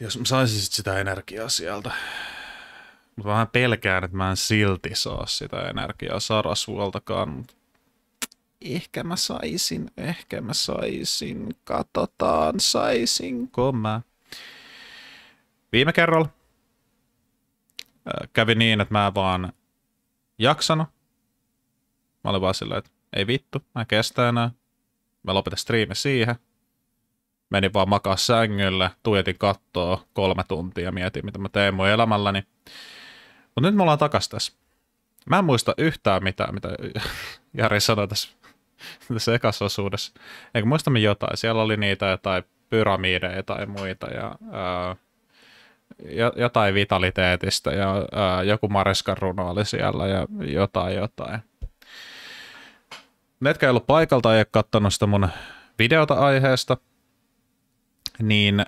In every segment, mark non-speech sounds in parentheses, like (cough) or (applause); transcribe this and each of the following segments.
Jos mä saisin sitä energiaa sieltä. Mutta vähän pelkään, että mä en silti saa sitä energiaa Sarasvuoltakaan, mutta ehkä mä saisin, ehkä mä saisin, katsotaan saisinko mä. Viime kerralla äh, kävi niin, että mä vaan jaksanut. Mä olin vaan silleen, että ei vittu, mä en kestä enää. Mä lopetan striimi siihen menin vaan makaa sängyllä, tuijotin kattoa kolme tuntia, mietin mitä mä teen mun elämälläni. Mutta nyt me ollaan takas tässä. Mä en muista yhtään mitään, mitä (laughs) Jari sanoi tässä, (laughs) tässä ekassa osuudessa. muista me jotain. Siellä oli niitä jotain pyramideja tai muita ja ää, jotain vitaliteetista ja ää, joku Mareskan runo oli siellä ja jotain jotain. Ne, jotka ei ollut paikalta, ei ole katsonut sitä mun videota aiheesta – niin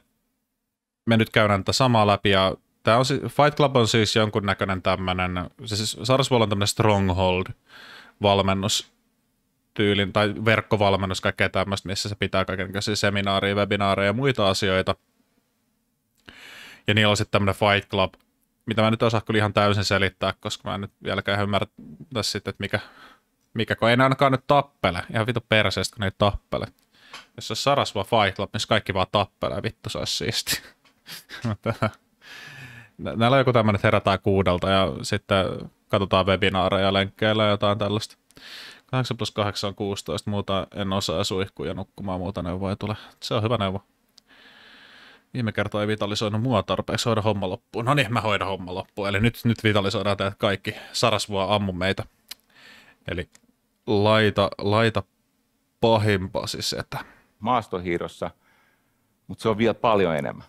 me nyt käydään tätä samaa läpi ja tämä on, Fight Club on siis jonkunnäköinen tämmöinen, siis Sarsvall on tämmöinen stronghold valmennus tyylin tai verkkovalmennus, kaikkea tämmöistä, missä se pitää kaikenlaisia seminaaria, webinaareja ja muita asioita. Ja niillä on sitten tämmöinen Fight Club, mitä mä nyt osaan kyllä ihan täysin selittää, koska mä en nyt vieläkään ymmärrä tässä sitten, että mikä, mikä, kun ei ne ainakaan nyt tappele. Ihan vitu perseestä, kun ne ei tappele. Jos Saras Sarasva Fight Club, missä niin kaikki vaan tappelee, vittu se olisi siisti. (laughs) Näillä on joku tämmöinen, että herätään kuudelta ja sitten katsotaan webinaareja, lenkkeillä ja jotain tällaista. 8 plus 8 on 16, muuta en osaa suihkuja nukkumaan, muuta neuvoa ei tule. Se on hyvä neuvo. Viime kertaa ei vitalisoinut mua tarpeeksi hoida homma loppuun. No niin, mä hoidan homma loppuun. Eli nyt, nyt vitalisoidaan tämä kaikki. Sarasvua ammu meitä. Eli laita, laita pahempaa siis että... Maastohiirossa, mutta se on vielä paljon enemmän.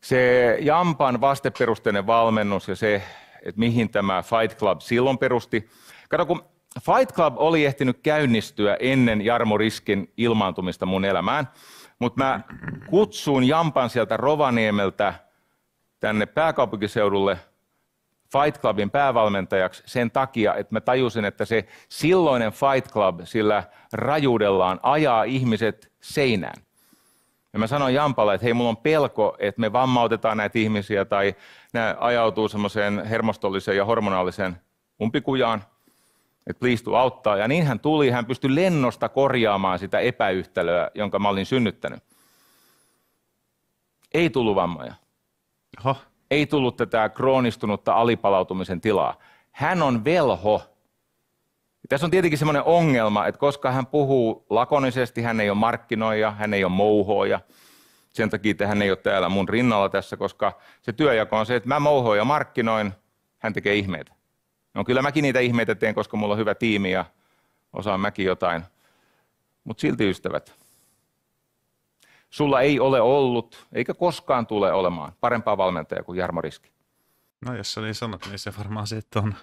Se Jampan vasteperusteinen valmennus ja se, että mihin tämä Fight Club silloin perusti. Kato, kun Fight Club oli ehtinyt käynnistyä ennen Jarmo Riskin ilmaantumista mun elämään, mutta mä kutsuin Jampan sieltä Rovaniemeltä tänne pääkaupunkiseudulle – Fight Clubin päävalmentajaksi sen takia, että mä tajusin, että se silloinen Fight Club sillä rajuudellaan ajaa ihmiset seinään. Ja mä sanoin Jampalle, että hei, mulla on pelko, että me vammautetaan näitä ihmisiä tai nämä ajautuu semmoiseen hermostolliseen ja hormonaaliseen umpikujaan, että please to auttaa. Ja niin hän tuli, hän pystyi lennosta korjaamaan sitä epäyhtälöä, jonka mä olin synnyttänyt. Ei tullut vammoja. Aha ei tullut tätä kroonistunutta alipalautumisen tilaa. Hän on velho. Tässä on tietenkin semmoinen ongelma, että koska hän puhuu lakonisesti, hän ei ole markkinoija, hän ei ole mouhoja. Sen takia, että hän ei ole täällä mun rinnalla tässä, koska se työjako on se, että mä mouhoin ja markkinoin, hän tekee ihmeitä. No kyllä mäkin niitä ihmeitä teen, koska mulla on hyvä tiimi ja osaan mäkin jotain. Mutta silti ystävät, Sulla ei ole ollut, eikä koskaan tule olemaan, parempaa valmentajaa kuin Jarmo Riski. No jos sä niin sanot, niin se varmaan sitten on.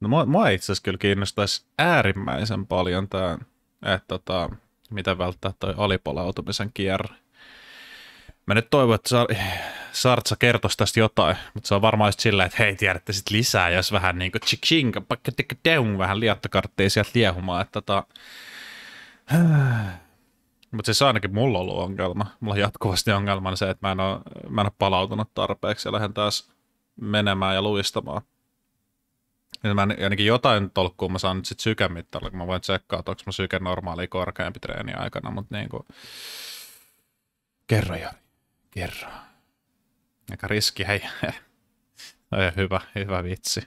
No mua, mua itse asiassa kyllä kiinnostaisi äärimmäisen paljon tämä, että tota, miten välttää toi alipalautumisen kierre. Mä nyt toivon, että Sartsa kertoisi tästä jotain, mutta se on varmaan just sillä, että hei, tiedätte sitten lisää, jos vähän niin kuin tsiksinka, pakka vähän liattokartteja sieltä liehumaan, että tota, mutta siis se siis ainakin mulla on ollut ongelma. Mulla on jatkuvasti ongelma se, että mä en ole, mä en ole palautunut tarpeeksi ja lähden taas menemään ja luistamaan. Ja niin mä ainakin jotain tolkkua mä saan nyt sit sykemittarilla, kun mä voin tsekkaa, että onko mä syke normaali korkeampi treeni aikana, mutta niin kuin... Kerro jo. kerro. Aika riski, hei. (laughs) Oi, hyvä, hyvä vitsi.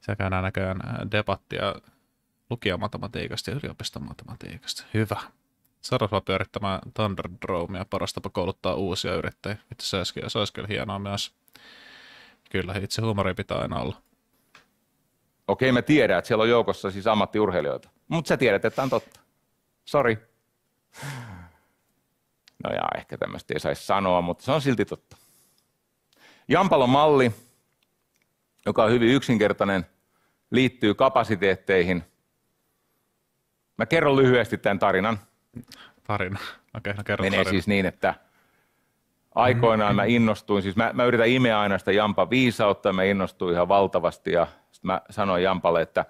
Sekä käydään näköjään äh, debattia lukiomatematiikasta ja yliopistomatematiikasta. Hyvä. Sarasva pyörittämään Thunderdromea paras tapa kouluttaa uusia yrittäjiä. Itse se olisi, se olisi kyllä hienoa myös. Kyllä, itse huumori pitää aina olla. Okei, mä tiedän, että siellä on joukossa siis ammattiurheilijoita. Mutta sä tiedät, että on totta. Sori. No ja ehkä tämmöistä ei saisi sanoa, mutta se on silti totta. Jampalon malli, joka on hyvin yksinkertainen, liittyy kapasiteetteihin. Mä kerron lyhyesti tämän tarinan tarina? Okei, okay, no kerro Menee tarina. siis niin, että aikoinaan mm-hmm. mä innostuin, siis mä, mä yritän imeä aina sitä Jampa viisautta, mä innostuin ihan valtavasti ja sitten mä sanoin Jampalle, että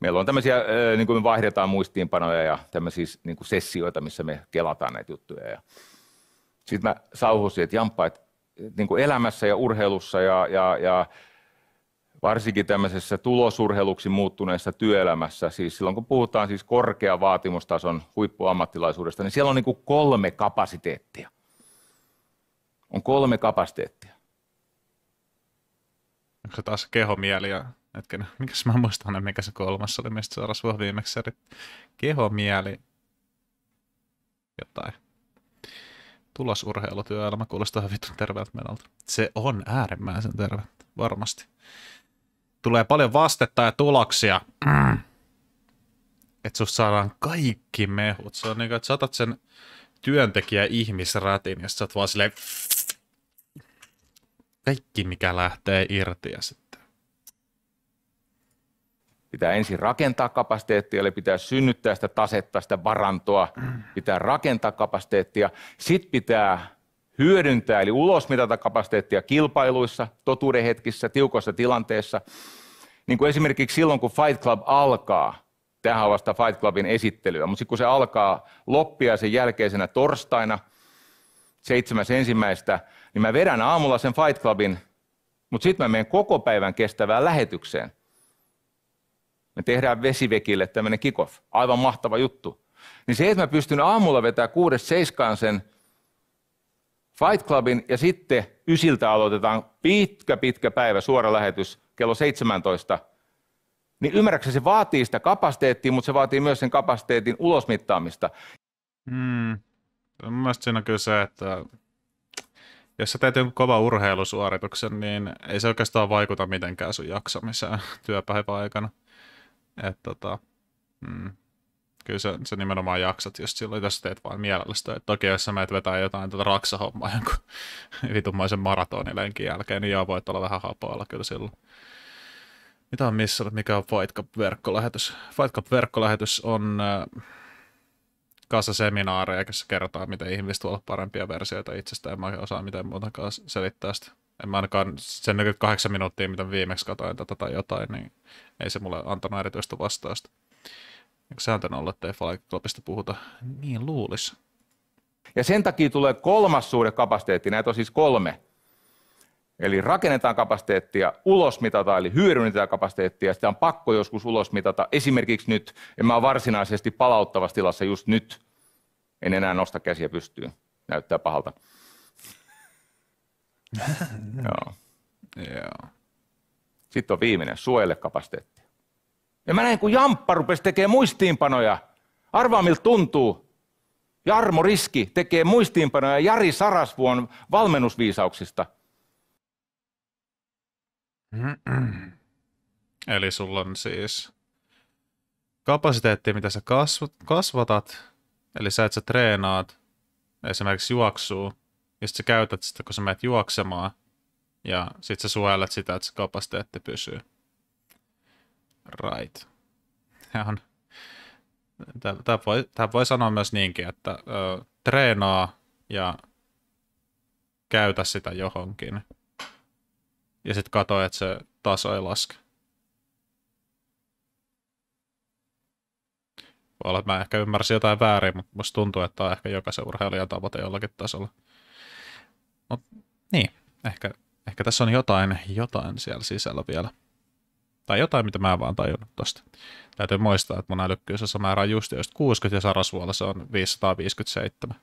meillä on tämmöisiä, niin kuin me vaihdetaan muistiinpanoja ja tämmöisiä niin kuin sessioita, missä me kelataan näitä juttuja. Ja sitten mä sauhusin, että Jampa, että niin kuin elämässä ja urheilussa ja, ja, ja varsinkin tämmöisessä tulosurheiluksi muuttuneessa työelämässä, siis silloin kun puhutaan siis korkea vaatimustason huippuammattilaisuudesta, niin siellä on niin kuin kolme kapasiteettia. On kolme kapasiteettia. Onko se taas mieli ja hetken, mikäs mä muistan, mikä se kolmas oli, mistä se olisi viimeksi, Keho, mieli, jotain tulosurheilutyöelämä kuulostaa hyvin terveeltä menolta. Se on äärimmäisen terve, varmasti tulee paljon vastetta ja tuloksia. Mm. Että sus saadaan kaikki mehut. Se on niin kuin, että saatat sen työntekijä ihmisrätin ja sä oot vaan silleen kaikki mikä lähtee irti ja sitten. Pitää ensin rakentaa kapasiteettia, eli pitää synnyttää sitä tasetta, sitä varantoa, mm. pitää rakentaa kapasiteettia, sitten pitää hyödyntää, eli ulosmitata kapasiteettia kilpailuissa, totuuden hetkissä, tiukossa tilanteessa. Niin kuin esimerkiksi silloin, kun Fight Club alkaa, tähän on vasta Fight Clubin esittelyä, mutta sitten kun se alkaa loppia sen jälkeisenä torstaina, 7.1., niin mä vedän aamulla sen Fight Clubin, mutta sitten mä menen koko päivän kestävään lähetykseen. Me tehdään vesivekille tämmöinen kikoff. Aivan mahtava juttu. Niin se, että mä pystyn aamulla vetämään kuudes seiskaan sen Fight Clubin ja sitten ysiltä aloitetaan pitkä, pitkä päivä, suora lähetys kello 17. Niin ymmärrätkö, se vaatii sitä kapasiteettia, mutta se vaatii myös sen kapasiteetin ulosmittaamista. Mm. Mielestäni siinä on kyllä se, että jos sä teet jonkun kovan urheilusuorituksen, niin ei se oikeastaan vaikuta mitenkään sun jaksamiseen (laughs) työpäivän aikana. Et tota, mm kyllä se, se nimenomaan jaksat just silloin, jos teet vain mielellistä. Et toki jos sä meet vetää jotain tuota raksahommaa jonkun (laughs) vitunmaisen maratonilenkin jälkeen, niin joo, voit olla vähän hapoilla kyllä silloin. Mitä on missä, mikä on Fight Cup-verkkolähetys? Fight Cup-verkkolähetys on äh, kanssa seminaareja, jossa kerrotaan, miten ihmiset olla parempia versioita itsestä En mä osaa miten muutenkaan selittää sitä. En mä ainakaan sen kahdeksan minuuttia, mitä viimeksi katsoin tätä tai jotain, niin ei se mulle antanut erityistä vastausta. Eikö säätänä olla, että ei Fight Clubista puhuta? Niin luulis. Ja sen takia tulee kolmas suhde kapasiteetti, näitä on siis kolme. Eli rakennetaan kapasiteettia, ulosmitataan, eli hyödynnetään kapasiteettia, sitä on pakko joskus ulosmitata. Esimerkiksi nyt, en mä ole varsinaisesti palauttavassa tilassa just nyt. En enää nosta käsiä pystyyn, näyttää pahalta. (laughs) Joo. Joo. Sitten on viimeinen, suojele kapasiteetti. Ja mä näin, kun Jamppa rupesi tekemään muistiinpanoja. Arvaa, miltä tuntuu. Jarmo Riski tekee muistiinpanoja Jari Sarasvuon valmennusviisauksista. Mm-mm. Eli sulla on siis kapasiteetti, mitä sä kasvatat, eli sä että sä treenaat esimerkiksi juoksuu, ja sitten sä käytät sitä, kun sä menet juoksemaan, ja sitten sä suojelet sitä, että se kapasiteetti pysyy. Right. on, Tämä voi, tämä voi sanoa myös niinkin, että ö, treenaa ja käytä sitä johonkin. Ja sitten katso, että se taso ei laske. Voi olla, että mä ehkä ymmärsin jotain väärin, mutta musta tuntuu, että tämä on ehkä jokaisen urheilijan tavoite jollakin tasolla. Mut, niin, ehkä, ehkä tässä on jotain, jotain siellä sisällä vielä. Tai jotain, mitä mä vaan tajunnut tosta. Täytyy muistaa, että mun älykkyys on määrä on just 60 ja Sarasuola se on 557.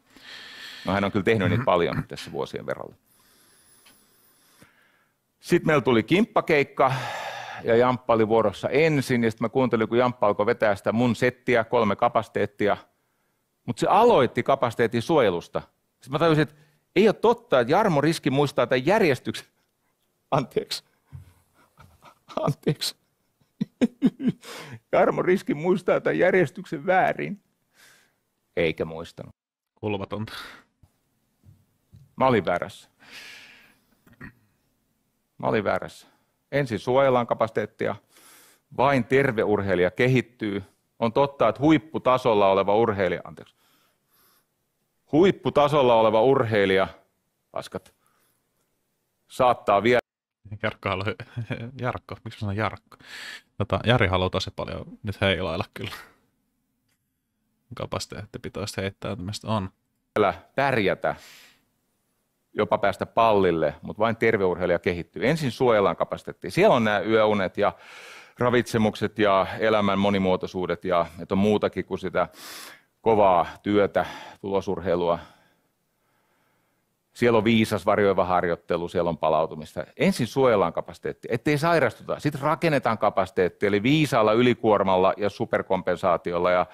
No hän on kyllä tehnyt mm-hmm. niitä mhm. paljon tässä vuosien verralla. Sitten meillä tuli kimppakeikka ja Jamppa oli vuorossa ensin ja sitten mä kuuntelin, kun Jamppa alkoi vetää sitä mun settiä, kolme kapasiteettia, mutta se aloitti kapasiteetin suojelusta. Sitten mä tajusin, että ei ole totta, että Jarmo Riski muistaa tämän järjestyksen. Anteeksi. (laughs) Anteeksi. Jarmo Riski muistaa tämän järjestyksen väärin. Eikä muistanut. Kulvatonta. Mä olin väärässä. Mä olin väärässä. Ensin suojellaan kapasiteettia. Vain terve urheilija kehittyy. On totta, että huipputasolla oleva urheilija, anteeksi, huipputasolla oleva urheilija, paskat, saattaa vielä Jarkko, halu... (laughs) Jarkko, miksi mä sanon Jarkko? Tota, Jari haluaa tosi paljon nyt heilailla kyllä. Kapasiteettipitoista heittäytymistä on. Pärjätä, jopa päästä pallille, mutta vain terveurheilija kehittyy. Ensin suojellaan kapasiteettia. Siellä on nämä yöunet ja ravitsemukset ja elämän monimuotoisuudet ja että on muutakin kuin sitä kovaa työtä, tulosurheilua, siellä on viisas varjoiva harjoittelu, siellä on palautumista. Ensin suojellaan kapasiteettia, ettei sairastuta. Sitten rakennetaan kapasiteettia, eli viisaalla ylikuormalla ja superkompensaatiolla ja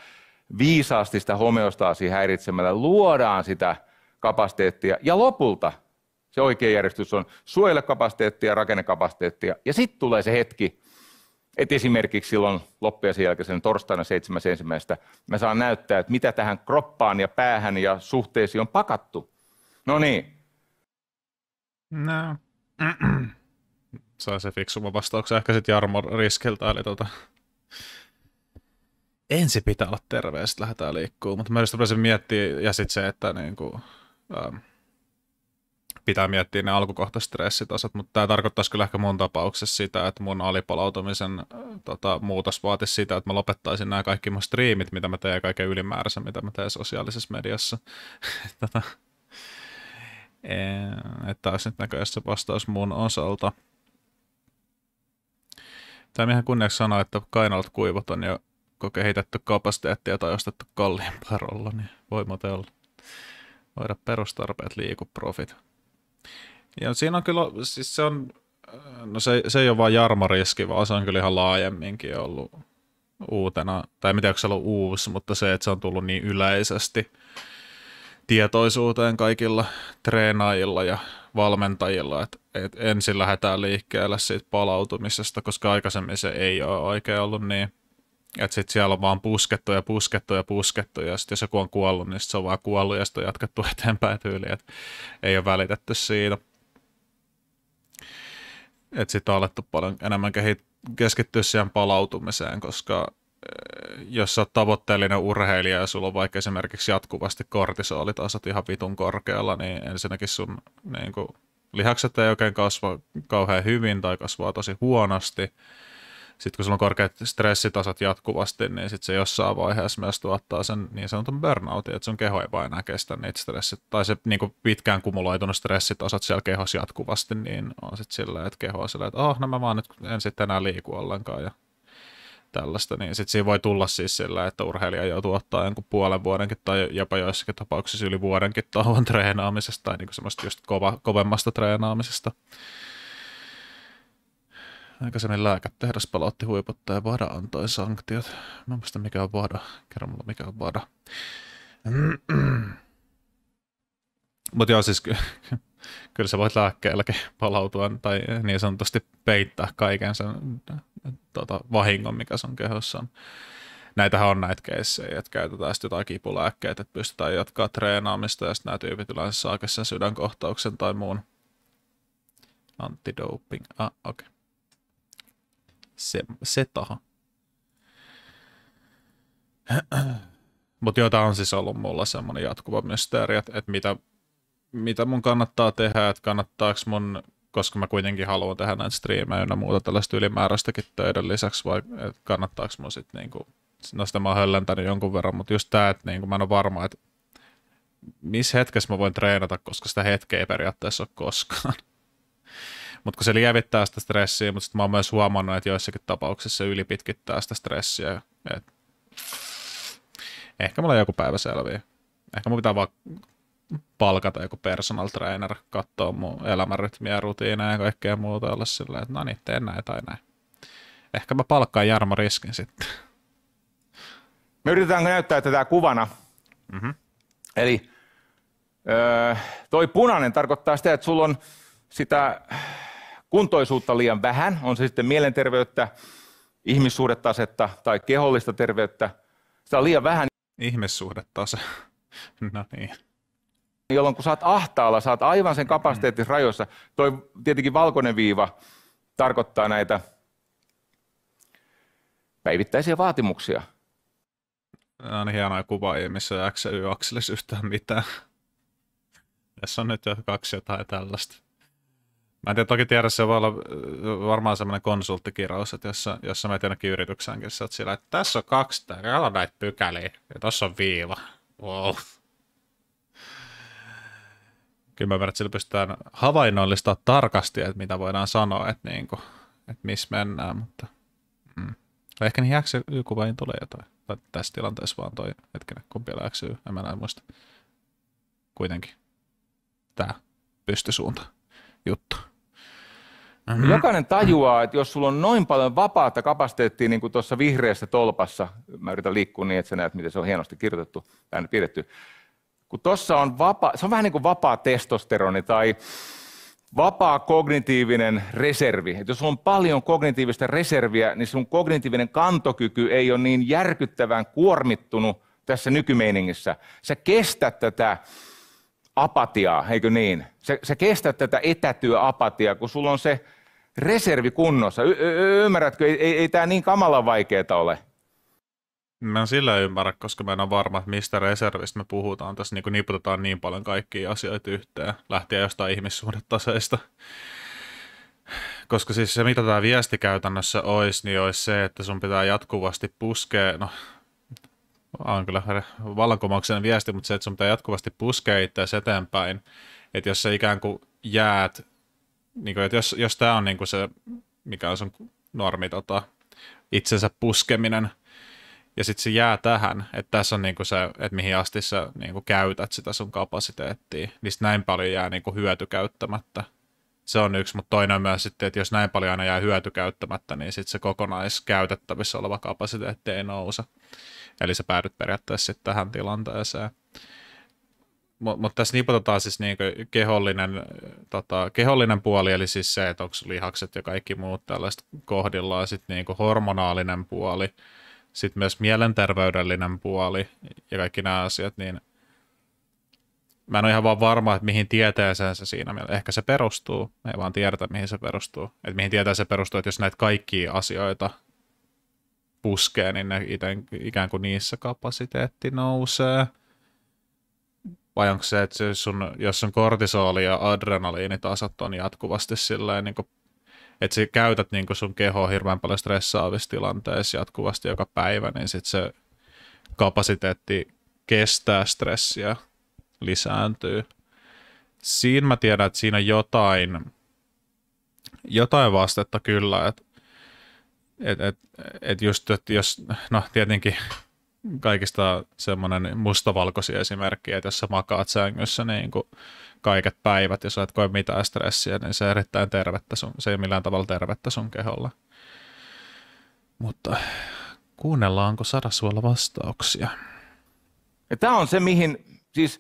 viisaasti sitä homeostaasi häiritsemällä luodaan sitä kapasiteettia. Ja lopulta se oikea järjestys on suojella kapasiteettia, rakenne kapasiteettia. Ja sitten tulee se hetki, että esimerkiksi silloin sen jälkeen torstaina 7.1. mä saan näyttää, että mitä tähän kroppaan ja päähän ja suhteisiin on pakattu. No niin. No. (clears throat) saa se fiksumman vastauksen ehkä sitten Jarmo Riskeltä, eli tota... Ensi pitää olla terveä, sitten lähdetään liikkuu. Mutta mä just rupesin miettiä, ja sitten se, että niinku, ähm, pitää miettiä ne alkukohtaiset stressitasot, mutta tämä tarkoittaisi kyllä ehkä mun tapauksessa sitä, että mun alipalautumisen äh, tota, muutos vaatisi sitä, että mä lopettaisin nämä kaikki mun striimit, mitä mä teen, ja kaiken ylimääräisen, mitä mä teen sosiaalisessa mediassa. (laughs) tota, että taas nyt näköjään se vastaus mun osalta. Tämä mihän kunniaksi sanoa, että kainalat kuivat on jo koke heitetty kapasiteettia tai ostettu kalliimpaa parolla, niin voi Voida perustarpeet liiku profit. Ja siinä on kyllä, siis se on, no se, se ei ole vain jarmariski, vaan se on kyllä ihan laajemminkin ollut uutena, tai mitä se ollut uusi, mutta se, että se on tullut niin yleisesti tietoisuuteen kaikilla treenaajilla ja valmentajilla, että et ensin lähdetään liikkeelle siitä palautumisesta, koska aikaisemmin se ei ole oikein ollut niin. Että sitten siellä on vaan puskettu ja puskettu ja puskettu, ja sitten jos joku on kuollut, niin sit se on vaan kuollut, ja sitten on jatkettu (laughs) eteenpäin tyyliin, että ei ole välitetty siitä. Että sitten on alettu paljon enemmän kehit- keskittyä siihen palautumiseen, koska jos sä oot tavoitteellinen urheilija ja sulla on vaikka esimerkiksi jatkuvasti kortisoolitasot ihan vitun korkealla, niin ensinnäkin sun niin kuin, lihakset ei oikein kasva kauhean hyvin tai kasvaa tosi huonosti. Sitten kun sulla on korkeat stressitasot jatkuvasti, niin sit se jossain vaiheessa myös tuottaa sen niin sanotun burnoutin, että sun keho ei vain enää kestä niitä stressit. Tai se niin kuin pitkään kumuloitunut stressitasot siellä kehossa jatkuvasti, niin on sitten silleen, että keho on silleen, että oh, no vaan nyt en sitten enää liiku ollenkaan ja tällaista, niin sitten siinä voi tulla siis sillä, että urheilija joutuu ottaa jonkun puolen vuodenkin tai jopa joissakin tapauksissa yli vuodenkin tauon treenaamisesta tai niin semmoista just kova, kovemmasta treenaamisesta. Aikaisemmin niin lääkätehdas palautti huiputta ja Vada antoi sanktiot. Mä en muista mikä on Vada. Kerro mulla mikä on Vada. (clears throat) Mutta joo siis kyllä sä voit lääkkeelläkin palautua tai niin sanotusti peittää kaiken sen tota, vahingon, mikä sun kehossa on. Näitähän on näitä keissejä, että käytetään sitten jotain kipulääkkeitä, että pystytään jatkaa treenaamista ja sitten nämä tyypit yleensä saa sen sydänkohtauksen tai muun. Antidoping, ah okei. Okay. Se, se taho. Mutta joo, tämä on siis ollut mulla semmoinen jatkuva mysteeri, että, että mitä mitä mun kannattaa tehdä, että kannattaako mun, koska mä kuitenkin haluan tehdä näitä striimejä ja muuta tällaista ylimääräistäkin töiden lisäksi, vai kannattaako mun sitten niin no sitä mä oon jonkun verran, mutta just tämä että kuin niinku mä en ole varma, että missä hetkessä mä voin treenata, koska sitä hetkeä ei periaatteessa ole koskaan. (laughs) Mutta kun se lievittää sitä stressiä, mutta sitten mä oon myös huomannut, että joissakin tapauksissa se ylipitkittää sitä stressiä. Et... Ehkä mulla joku päivä selviää. Ehkä mun pitää vaan palkata joku personal trainer, katsoa mun elämänrytmiä, rutiineja ja kaikkea muuta, olla silleen, että no niin, teen näin tai näin. Ehkä mä palkkaan Jarmo Riskin sitten. Me yritetään näyttää tätä kuvana. Mm-hmm. Eli öö, toi punainen tarkoittaa sitä, että sulla on sitä kuntoisuutta liian vähän, on se sitten mielenterveyttä, ihmissuhdetasetta tai kehollista terveyttä. Sitä on liian vähän. Ihmissuhdetase. (laughs) no niin jolloin kun saat ahtaalla, saat aivan sen kapasiteetin rajoissa. Toi tietenkin valkoinen viiva tarkoittaa näitä päivittäisiä vaatimuksia. Tämä on hienoja ei missä ja Y akselissa yhtään mitään. Tässä on nyt jo kaksi jotain tällaista. Mä en tiedä, toki tiedä, se voi olla äh, varmaan semmoinen konsulttikirous, että jossa jossa mä menet jonnekin yritykseen, sä oot sillä, että tässä on kaksi, täällä on näitä pykäliä, ja tässä on viiva. Wow kyllä mä ymmärrän, että sillä pystytään havainnollistaa tarkasti, että mitä voidaan sanoa, että, niin kuin, että missä mennään, mutta mm. ehkä niihin xy kuvaihin tulee jotain, tai tässä tilanteessa vaan toi hetkinen, kumpi oli XY, en mä näin muista. Kuitenkin tämä pystysuunta juttu. Mm-hmm. Jokainen tajuaa, että jos sulla on noin paljon vapaata kapasiteettia, niin kuin tuossa vihreässä tolpassa, mä yritän liikkua niin, että sä näet, miten se on hienosti kirjoitettu tai pidetty, kun tuossa on vapaa, se on vähän niin kuin vapaa testosteroni tai vapaa kognitiivinen reservi. Et jos on paljon kognitiivista reserviä, niin sun kognitiivinen kantokyky ei ole niin järkyttävän kuormittunut tässä nykymeiningissä. Sä kestät tätä apatiaa, eikö niin? Sä, sä kestät tätä etätyöapatiaa, kun sulla on se reservi kunnossa. Y- y- ymmärrätkö, ei, ei, ei tämä niin kamala vaikeaa ole. Mä en sillä ymmärrä, koska mä en ole varma, että mistä reservistä me puhutaan. Tässä niin niputetaan niin paljon kaikkia asioita yhteen, lähtien jostain ihmissuhdetaseista. Koska siis se, mitä tämä viesti käytännössä olisi, niin olisi se, että sun pitää jatkuvasti puskea, no on kyllä vallankumouksen viesti, mutta se, että sun pitää jatkuvasti puskea itseäsi eteenpäin, että jos sä ikään kuin jäät, niin kuin, että jos, jos tämä on niin kuin se, mikä on sun normi, tota, itsensä puskeminen, ja sitten se jää tähän, että tässä on niinku se, että mihin asti sä niinku käytät sitä sun kapasiteettia, niin näin paljon jää niinku hyöty käyttämättä. Se on yksi, mutta toinen on myös sitten, että jos näin paljon aina jää hyöty käyttämättä, niin sitten se kokonaiskäytettävissä oleva kapasiteetti ei nouse. Eli sä päädyt periaatteessa sitten tähän tilanteeseen. Mutta mut tässä niputetaan siis niinku kehollinen, tota, kehollinen puoli, eli siis se, että onko lihakset ja kaikki muut tällaiset kohdillaan, sitten niinku hormonaalinen puoli – sitten myös mielenterveydellinen puoli ja kaikki nämä asiat, niin mä en ole ihan vaan varma, että mihin tieteeseen se siinä mielessä. Ehkä se perustuu, me ei vaan tiedetä, mihin se perustuu. Että mihin tietää se perustuu, että jos näitä kaikkia asioita puskee, niin ne iten, ikään kuin niissä kapasiteetti nousee. Vai onko se, että sun, jos sun kortisoli ja adrenaliinitasot on jatkuvasti silleen niin että sä käytät niin sun kehoa hirveän paljon stressaavissa tilanteissa jatkuvasti joka päivä, niin sitten se kapasiteetti kestää stressiä lisääntyy. Siinä mä tiedän, että siinä jotain, jotain vastetta kyllä, että et, et, et just, että jos, no tietenkin kaikista semmoinen mustavalkoisia esimerkkiä, että jos sä makaat sängyssä niin kuin kaiket päivät, jos et koe mitään stressiä, niin se, erittäin tervettä sun, se ei ole millään tavalla tervettä sun keholla. Mutta kuunnellaanko sadasuolla vastauksia? Ja tämä on se, mihin, siis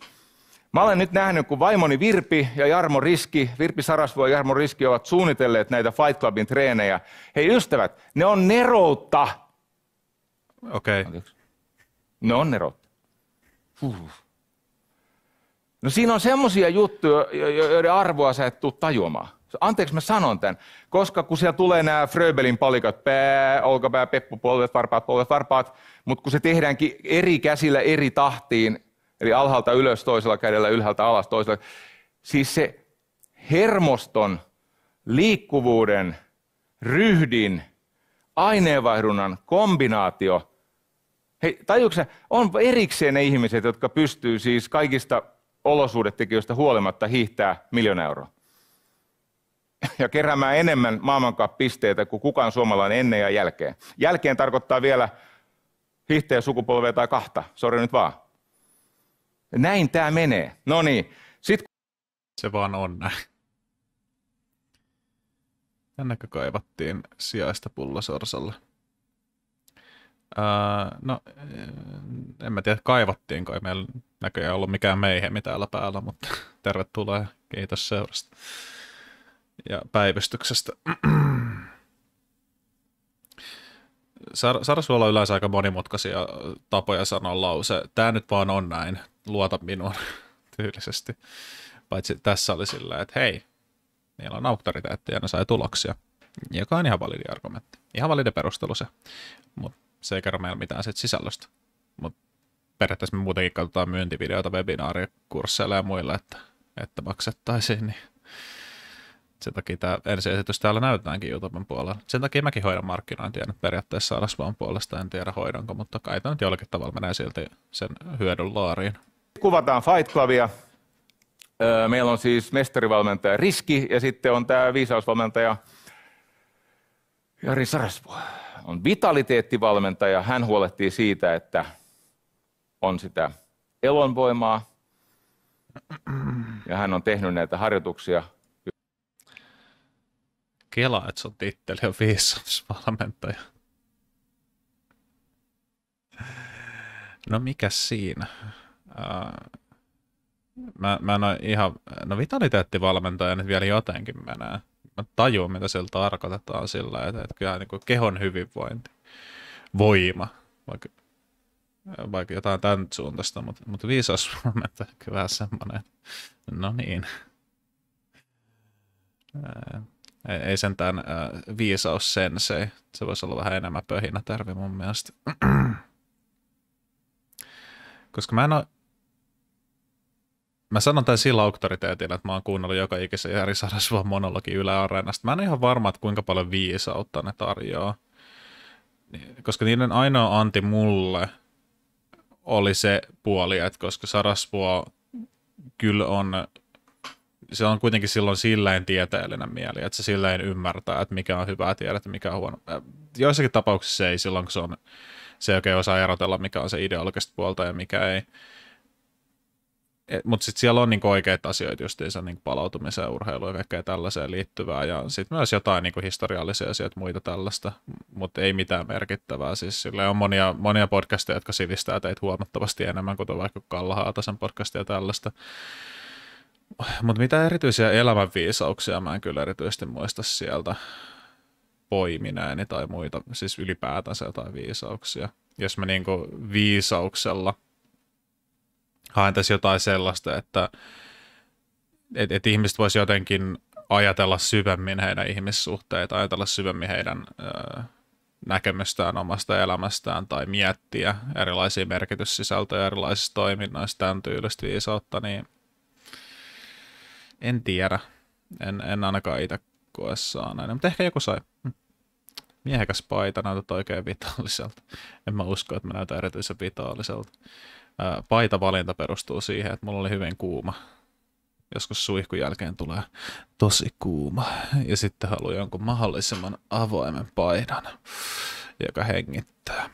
mä olen nyt nähnyt, kun vaimoni Virpi ja Jarmo Riski, Virpi Sarasvuo ja Jarmo Riski ovat suunnitelleet näitä Fight Clubin treenejä. Hei ystävät, ne on neroutta. Okei. Okay. Ne on neroutta. Huh. No siinä on semmoisia juttuja, joiden arvoa sä et tule tajuamaan. Anteeksi, mä sanon tämän, koska kun siellä tulee nämä Fröbelin palikat, pää, olkapää, peppu, polvet, varpaat, polvet, varpaat, mutta kun se tehdäänkin eri käsillä eri tahtiin, eli alhaalta ylös toisella kädellä, ylhäältä alas toisella, siis se hermoston, liikkuvuuden, ryhdin, aineenvaihdunnan kombinaatio, hei, tajuuko on erikseen ne ihmiset, jotka pystyy siis kaikista olosuudetekijöistä huolimatta hiihtää miljoona euroa. Ja keräämään enemmän maailmankaappisteitä kuin kukaan suomalainen ennen ja jälkeen. Jälkeen tarkoittaa vielä hiihtäjä sukupolvea tai kahta. Sori nyt vaan. Näin tämä menee. No niin. Sit... Se vaan on näin. Tännekö kaivattiin sijaista pullasorsalla. Öö, no, en mä tiedä, kaivattiinko. Meillä näköjään ollut mikään meihemi täällä päällä, mutta (laughs) tervetuloa ja kiitos seurasta ja päivystyksestä. (clears throat) Sar- Sarsuolla on yleensä aika monimutkaisia tapoja sanoa lause. Tämä nyt vaan on näin, luota minuun (laughs) tyylisesti. Paitsi tässä oli silleen, että hei, niillä on auktoriteetti ja ne sai tuloksia. Joka on ihan validi argumentti. Ihan validi perustelu se. Mutta se ei kerro meillä mitään siitä sisällöstä. Mutta periaatteessa me muutenkin katsotaan myyntivideoita webinaarikursseilla ja muilla, että, että maksettaisiin, niin sen takia tämä ensi esitys täällä näytetäänkin YouTuben puolella. Sen takia mäkin hoidan markkinointia nyt periaatteessa vaan puolesta, en tiedä hoidanko, mutta kai tämä nyt jollakin tavalla menee silti sen hyödyn laariin. Kuvataan Fight Clubia. Meillä on siis mestarivalmentaja Riski ja sitten on tämä viisausvalmentaja Jari Sarasvo. On vitaliteettivalmentaja. Hän huolehtii siitä, että on sitä elonvoimaa. Ja hän on tehnyt näitä harjoituksia. Kela, että sun titteli on viisausvalmentaja. No mikä siinä? Äh, mä, mä en ole ihan, no vitaliteettivalmentaja nyt vielä jotenkin menee. Mä tajuun, mitä sillä tarkoitetaan sillä, että, että kyllä niin kuin kehon hyvinvointi, voima, vaikka vaikka jotain tämän suuntaista, mutta, mutta viisas (laughs) on, että kyllä semmoinen, no niin. Ei, ei sentään äh, viisaus sen Se voisi olla vähän enemmän pöhinä tarvi mun mielestä. (clears throat) Koska mä en ole... Mä sanon tämän sillä auktoriteetilla, että mä oon kuunnellut joka ikisen Jari Sarasvon monologi Yle Areenasta. Mä en ole ihan varma, että kuinka paljon viisautta ne tarjoaa. Niin, koska niiden ainoa anti mulle oli se puoli, että koska sarasvuo kyllä on, se on kuitenkin silloin silleen tieteellinen mieli, että se silleen ymmärtää, että mikä on hyvää tiedettä, mikä on huono. Äh, joissakin tapauksissa ei silloin, kun se on, se ei oikein osaa erotella, mikä on se ideologista puolta ja mikä ei mutta sitten siellä on niinku oikeita asioita justiinsa niinku palautumiseen, urheiluun ja kaikkea tällaiseen liittyvää. Ja sitten myös jotain niinku historiallisia asioita, muita tällaista, mutta ei mitään merkittävää. Siis sillä on monia, monia podcasteja, jotka sivistää teitä huomattavasti enemmän kuin vaikka Kalla Haatasen podcastia tällaista. Mutta mitä erityisiä elämänviisauksia mä en kyllä erityisesti muista sieltä poimineeni tai muita, siis ylipäätänsä jotain viisauksia. Jos mä niinku viisauksella – haen tässä jotain sellaista, että et, et ihmiset voisi jotenkin ajatella syvemmin heidän ihmissuhteita, ajatella syvemmin heidän ö, näkemystään omasta elämästään tai miettiä erilaisia merkityssisältöjä erilaisista toiminnoista, tämän tyylistä viisautta, niin en tiedä. En, en ainakaan itse koe saaneen, mutta ehkä joku sai. Hm. Miehekäs paita, näytät oikein vitaaliselta. En mä usko, että mä näytän erityisen vitaaliselta ää, paitavalinta perustuu siihen, että mulla oli hyvin kuuma. Joskus suihkun jälkeen tulee tosi kuuma. Ja sitten haluan jonkun mahdollisimman avoimen paidan, joka hengittää.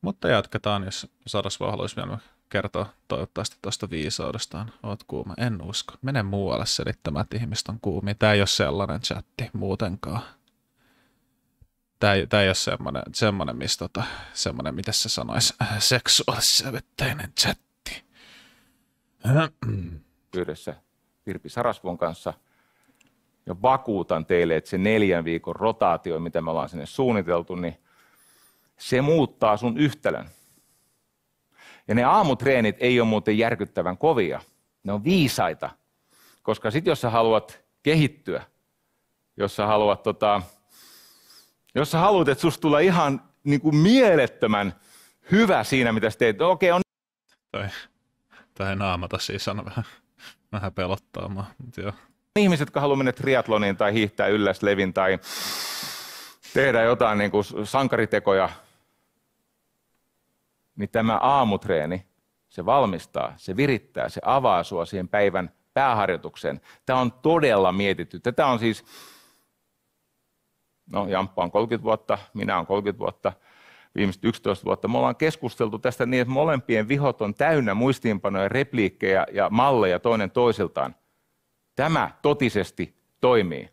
Mutta jatketaan, jos vaan haluaisi vielä kertoa toivottavasti tuosta viisaudestaan. Oot kuuma, en usko. Mene muualle selittämään, että ihmiset on kuumia. Tämä ei ole sellainen chatti muutenkaan. Tämä ei ole semmoinen, semmoinen, missä tota, semmoinen, mitä se sanoisi, seksuaalissävytteinen chatti. Yhdessä Virpi Sarasvon kanssa ja vakuutan teille, että se neljän viikon rotaatio, mitä me ollaan sinne suunniteltu, niin se muuttaa sun yhtälön. Ja ne aamutreenit ei ole muuten järkyttävän kovia, ne on viisaita, koska sit jos sä haluat kehittyä, jos sä haluat tota, jos sä haluat, että susta tulee ihan niin kuin mielettömän hyvä siinä, mitä sä teet. No okei, on... Tai, tai naamata siis sana vähän, vähän pelottaa mua, joo. Ihmiset, jotka haluaa mennä triatloniin tai hiihtää levin tai tehdä jotain niin kuin sankaritekoja, niin tämä aamutreeni, se valmistaa, se virittää, se avaa sua siihen päivän pääharjoitukseen. Tämä on todella mietitty. Tätä on siis no Jamppa on 30 vuotta, minä on 30 vuotta, viimeiset 11 vuotta. Me ollaan keskusteltu tästä niin, että molempien vihot on täynnä muistiinpanoja, repliikkejä ja malleja toinen toisiltaan. Tämä totisesti toimii.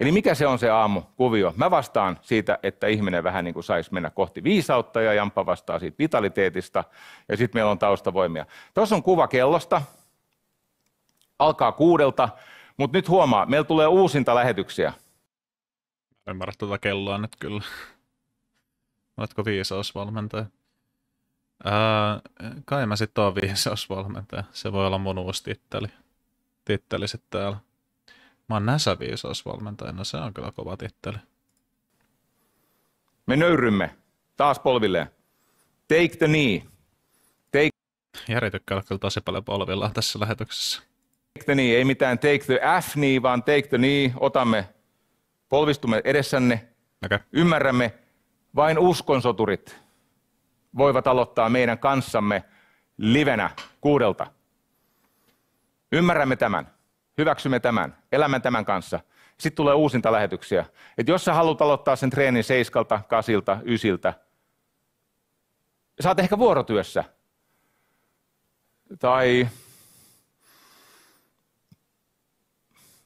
Eli mikä se on se aamukuvio? Mä vastaan siitä, että ihminen vähän niin kuin saisi mennä kohti viisautta ja Jamppa vastaa siitä vitaliteetista ja sitten meillä on taustavoimia. Tuossa on kuva kellosta, alkaa kuudelta, mutta nyt huomaa, meillä tulee uusinta lähetyksiä. Ymmärrät tätä kelloa nyt kyllä. (laughs) Oletko viisausvalmentaja? Ää, kai mä sitten oon viisausvalmentaja. Se voi olla mun uusi titteli. titteli sit täällä. Mä oon Näsä-viisausvalmentaja. No se on kyllä kova titteli. Me nöyrymme. Taas polvilleen. Take the knee. Take... Jari tykkää kyllä tosi paljon polvillaan tässä lähetyksessä. Take the knee. Ei mitään take the F-knee, vaan take the knee. Otamme Polvistumme edessänne. Okay. Ymmärrämme, vain uskonsoturit voivat aloittaa meidän kanssamme livenä kuudelta. Ymmärrämme tämän, hyväksymme tämän, elämme tämän kanssa. Sitten tulee uusinta lähetyksiä. Et jos sä haluat aloittaa sen treenin seiskalta, kasilta, ysiltä, saat ehkä vuorotyössä. Tai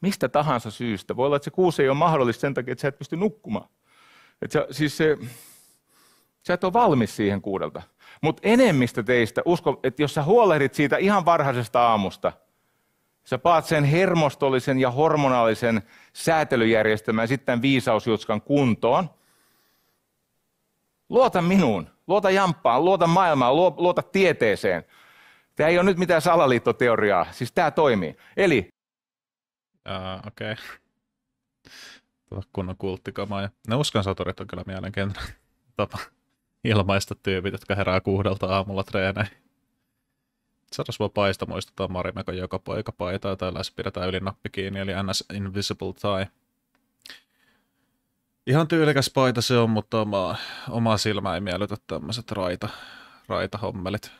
mistä tahansa syystä. Voi olla, että se kuusi ei ole mahdollista sen takia, että sä et pysty nukkumaan. Et sä, siis se, sä et ole valmis siihen kuudelta. Mutta enemmistö teistä, usko, että jos sä huolehdit siitä ihan varhaisesta aamusta, sä paat sen hermostollisen ja hormonaalisen säätelyjärjestelmän sitten viisausjutskan kuntoon. Luota minuun, luota jamppaan, luota maailmaan, luota tieteeseen. Tämä ei ole nyt mitään salaliittoteoriaa, siis tämä toimii. Eli Uh, Okei. Okay. Tuo kunnon kulttikamaa. Ja ne uskansaturit on kyllä mielenkiintoinen (laughs) tapa ilmaista tyypit, jotka herää kuudelta aamulla treeneihin. Saadaan sua paista muistuttaa Marimekon joka poika paitaa tai pidetään yli nappi kiinni, eli NS Invisible Tie. Ihan tyylikäs paita se on, mutta oma, oma silmä ei miellytä tämmöiset raita, raitahommelit.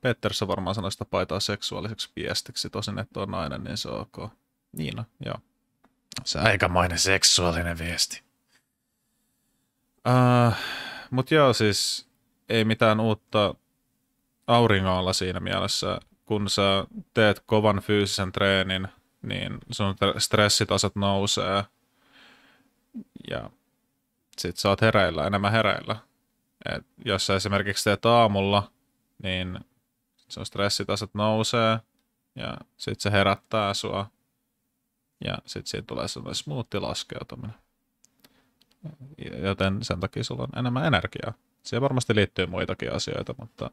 Petterssä varmaan sanoi sitä paitaa seksuaaliseksi viestiksi, tosin että on nainen, niin se on ok. Niina, joo. Se aikamainen seksuaalinen viesti. Äh, Mutta joo, siis ei mitään uutta auringolla siinä mielessä. Kun sä teet kovan fyysisen treenin, niin sun stressitasot nousee ja sit sä oot hereillä, enemmän hereillä. Et jos sä esimerkiksi teet aamulla, niin sun stressitasot nousee ja sitten se herättää sua ja sitten siitä tulee sellainen smoothi laskeutuminen. Joten sen takia sulla on enemmän energiaa. Siihen varmasti liittyy muitakin asioita, mutta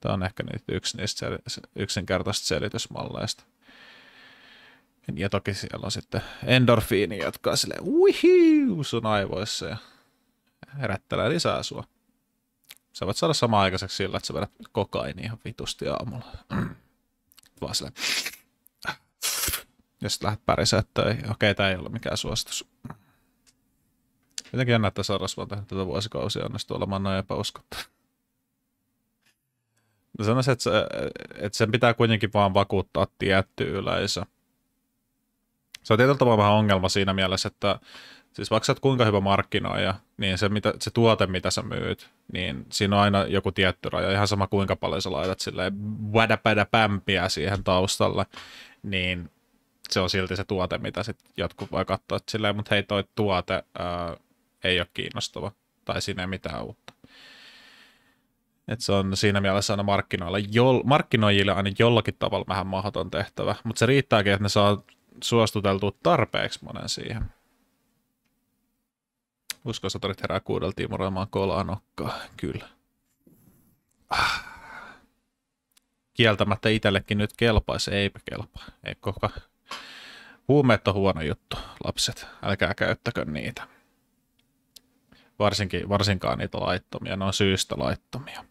tämä on ehkä niitä yksi niistä sel- yksinkertaisista selitysmalleista. Ja toki siellä on sitten endorfiini, jotka on silleen sun aivoissa ja herättelee lisää sua sä voit saada samaan aikaiseksi sillä, että sä vedät kokaini ihan vitusti aamulla. (clears throat) Vaan silleen. Ja sitten lähdet pärisee töihin. Okei, tämä ei ole mikään suositus. Jotenkin jännä, että Saras on tehnyt tätä vuosikausia onnistuu olemaan noin epäuskottu. No sanoisin, että, se, että sen pitää kuitenkin vaan vakuuttaa tietty yleisö. Se on tietyllä tavalla vähän ongelma siinä mielessä, että siis vaikka sä oot kuinka hyvä markkinoija, niin se, mitä, se tuote, mitä sä myyt, niin siinä on aina joku tietty raja, ihan sama kuinka paljon sä laitat silleen vädäpädä pämpiä siihen taustalle, niin se on silti se tuote, mitä sit jotkut voi katsoa, että silleen, mutta hei toi tuote ää, äh, ei ole kiinnostava, tai siinä ei mitään uutta. Et se on siinä mielessä aina markkinoilla, jol, markkinoijille aina jollakin tavalla vähän mahdoton tehtävä, mutta se riittääkin, että ne saa suostuteltua tarpeeksi monen siihen. Uskosotarit herää kuudelta imuroimaan kolaa nokkaa, kyllä. Ah. Kieltämättä itsellekin nyt kelpaisi, eipä kelpaa. Ei koska huumeet on huono juttu, lapset. Älkää käyttäkö niitä. Varsinkin, varsinkaan niitä laittomia, ne on syystä laittomia.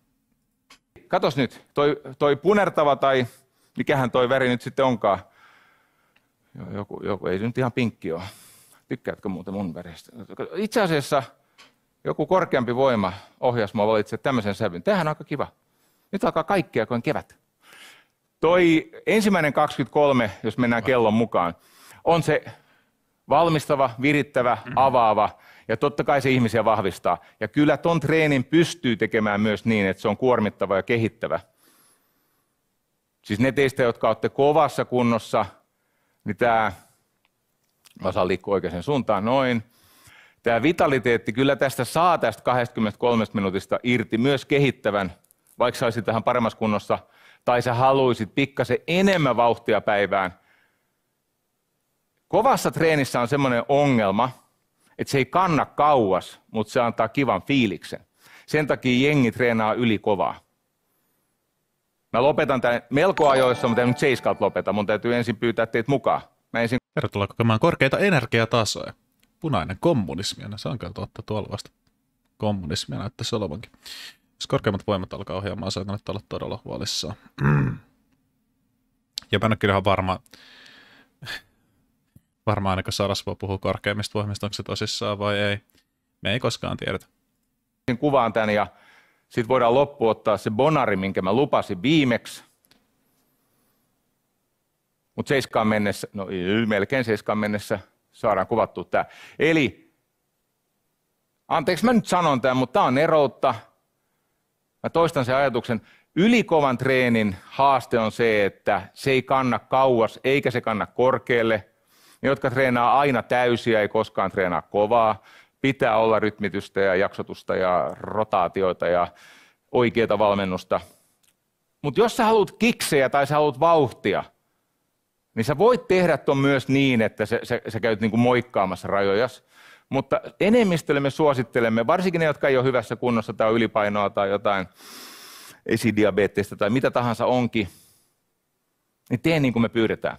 Katos nyt, toi, toi punertava tai mikähän toi väri nyt sitten onkaan. Joku, joku ei se nyt ihan pinkki ole. Tykkäätkö muuten mun väristä? Itse asiassa joku korkeampi voima ohjas mua valitsee tämmöisen sävyn. Tämähän on aika kiva. Nyt alkaa kaikkea kuin kevät. Toi ensimmäinen 23, jos mennään kellon mukaan, on se valmistava, virittävä, mhm. avaava ja totta kai se ihmisiä vahvistaa. Ja kyllä ton treenin pystyy tekemään myös niin, että se on kuormittava ja kehittävä. Siis ne teistä, jotka olette kovassa kunnossa, niin tämä osa liikkuu oikeaan suuntaan, noin. Tämä vitaliteetti, kyllä tästä saa tästä 23 minuutista irti myös kehittävän, vaikka sä olisit tähän paremmassa kunnossa, tai sä haluisit pikkasen enemmän vauhtia päivään. Kovassa treenissä on semmoinen ongelma, että se ei kanna kauas, mutta se antaa kivan fiiliksen. Sen takia jengi treenaa yli kovaa. Mä lopetan tämän melko ajoissa, mutta en nyt seiskalta lopeta. Mun täytyy ensin pyytää teitä mukaan. Mä ensin Tervetuloa kokemaan korkeita energiatasoja. Punainen kommunismi, ja se on kyllä totta tuolla vasta. Kommunismia näyttäisi olevankin. Jos korkeimmat voimat alkaa ohjaamaan, se on olla todella huolissaan. (clears throat) ja mä en ole kyllä ihan varma, (laughs) varmaan ainakaan Sarasvo puhuu korkeimmista voimista, onko se tosissaan vai ei. Me ei koskaan tiedetä. Kuvaan tämän ja sitten voidaan loppuun ottaa se bonari, minkä mä lupasin viimeksi mutta seiskaan mennessä, no melkein seiskaan mennessä saadaan kuvattu tämä. Eli, anteeksi mä nyt sanon tämän, mutta tämä on eroutta. Mä toistan sen ajatuksen. Ylikovan treenin haaste on se, että se ei kanna kauas eikä se kanna korkealle. Ne, jotka treenaa aina täysiä, ei koskaan treenaa kovaa. Pitää olla rytmitystä ja jaksotusta ja rotaatioita ja oikeita valmennusta. Mutta jos sä haluat kiksejä tai sä haluat vauhtia, niin sä voit tehdä tuon myös niin, että sä, sä, sä käyt niinku moikkaamassa rajoja, mutta enemmistölle me suosittelemme, varsinkin ne, jotka ei ole hyvässä kunnossa tai ylipainoa tai jotain esidiabeettista tai mitä tahansa onkin, niin tee niin kuin me pyydetään.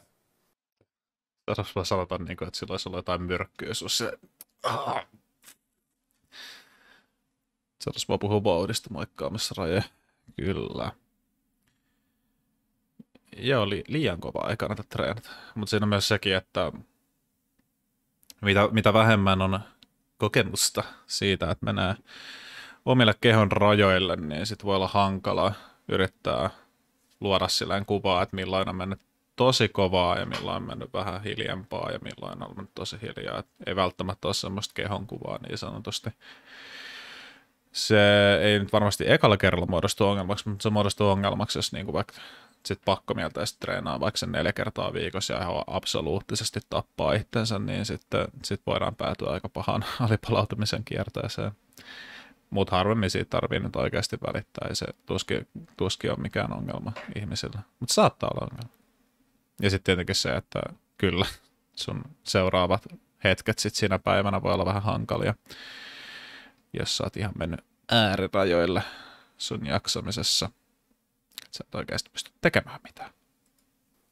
Tässä voi sanotaan, niin kuin, että silloin olisi ollut jotain myrkkyä, jos se... Saatais vaan puhua vauhdista moikkaamassa rajoja. Kyllä joo, li, liian kovaa ei kannata treenata. Mutta siinä on myös sekin, että mitä, mitä vähemmän on kokemusta siitä, että menee omille kehon rajoille, niin sitten voi olla hankala yrittää luoda sillä kuvaa, että milloin on mennyt tosi kovaa ja milloin on mennyt vähän hiljempaa ja milloin on mennyt tosi hiljaa. Et ei välttämättä ole semmoista kuvaa niin sanotusti. Se ei nyt varmasti ekalla kerralla muodostu ongelmaksi, mutta se muodostuu ongelmaksi, jos niinku vaikka sit pakko mieltä sit treenaa vaikka sen neljä kertaa viikossa ja ihan absoluuttisesti tappaa itsensä, niin sitten sit voidaan päätyä aika pahan (laughs) alipalautumisen kierteeseen. Mutta harvemmin siitä tarvii nyt oikeasti välittää, ja se tuskin, tuski on mikään ongelma ihmisillä. Mutta saattaa olla ongelma. Ja sitten tietenkin se, että kyllä sun seuraavat hetket sitten siinä päivänä voi olla vähän hankalia, jos sä oot ihan mennyt äärirajoille sun jaksamisessa – Sä et oikeasti pysty tekemään mitään.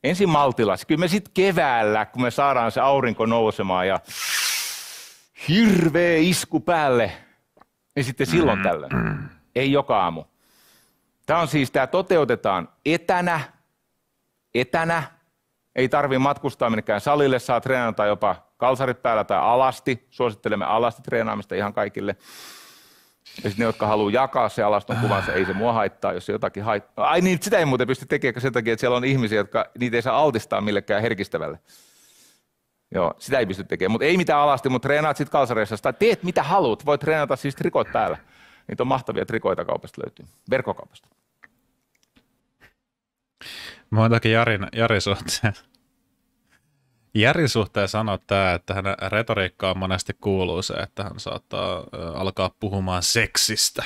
Ensin maltilla. Kyllä me sitten keväällä, kun me saadaan se aurinko nousemaan ja hirveä isku päälle, niin sitten silloin mm, tällöin. Mm. Ei joka aamu. Tämä on siis, tämä toteutetaan etänä, etänä. Ei tarvi matkustaa minnekään salille, saa treenata jopa kalsarit päällä tai alasti. Suosittelemme alasti treenaamista ihan kaikille. Ja sitten ne, jotka haluaa jakaa se alaston kuvansa, ei se mua haittaa, jos se jotakin haittaa. Ai niin, sitä ei muuten pysty tekemään sen takia, että siellä on ihmisiä, jotka niitä ei saa altistaa millekään herkistävälle. Joo, sitä ei pysty tekemään. Mutta ei mitään alasti, mutta treenaat sitten kalsareissa. Tai teet mitä haluat. Voit treenata siis trikoit päällä. Niitä on mahtavia trikoita kaupasta löytyy. Verkkokaupasta. Mä oon Jari, Jari Järin suhteen sanoa tämä, että hänen retoriikkaan monesti kuuluu se, että hän saattaa alkaa puhumaan seksistä.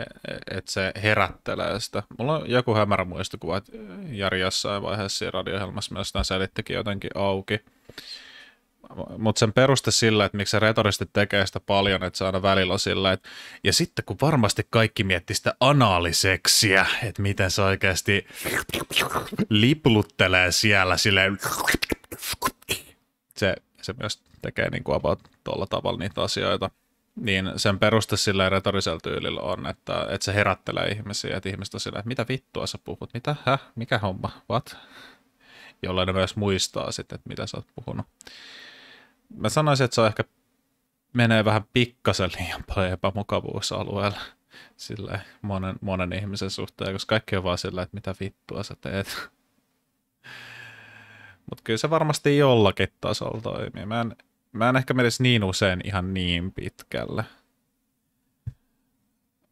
E, e, että se herättelee sitä. Mulla on joku hämärä muistikuva, että Jari jossain vaiheessa siinä radiohjelmassa myös selittikin jotenkin auki mutta sen peruste sillä, että miksi se retoristi tekee sitä paljon, että se aina välillä on sillä, että, ja sitten kun varmasti kaikki miettii sitä anaaliseksiä, että miten se oikeasti lipluttelee siellä silleen, se, se myös tekee niin kuin about tuolla tavalla niitä asioita, niin sen peruste sillä retorisella tyylillä on, että, että se herättelee ihmisiä, että ihmiset on sillä, että mitä vittua sä puhut, mitä, häh, mikä homma, what? Jolloin ne myös muistaa sitten, että mitä sä oot puhunut mä sanoisin, että se on ehkä menee vähän pikkasen liian paljon epämukavuusalueella sille monen, monen ihmisen suhteen, koska kaikki on vaan sillä, että mitä vittua sä teet. Mutta kyllä se varmasti jollakin tasolla toimii. Mä en, mä en ehkä menisi niin usein ihan niin pitkälle.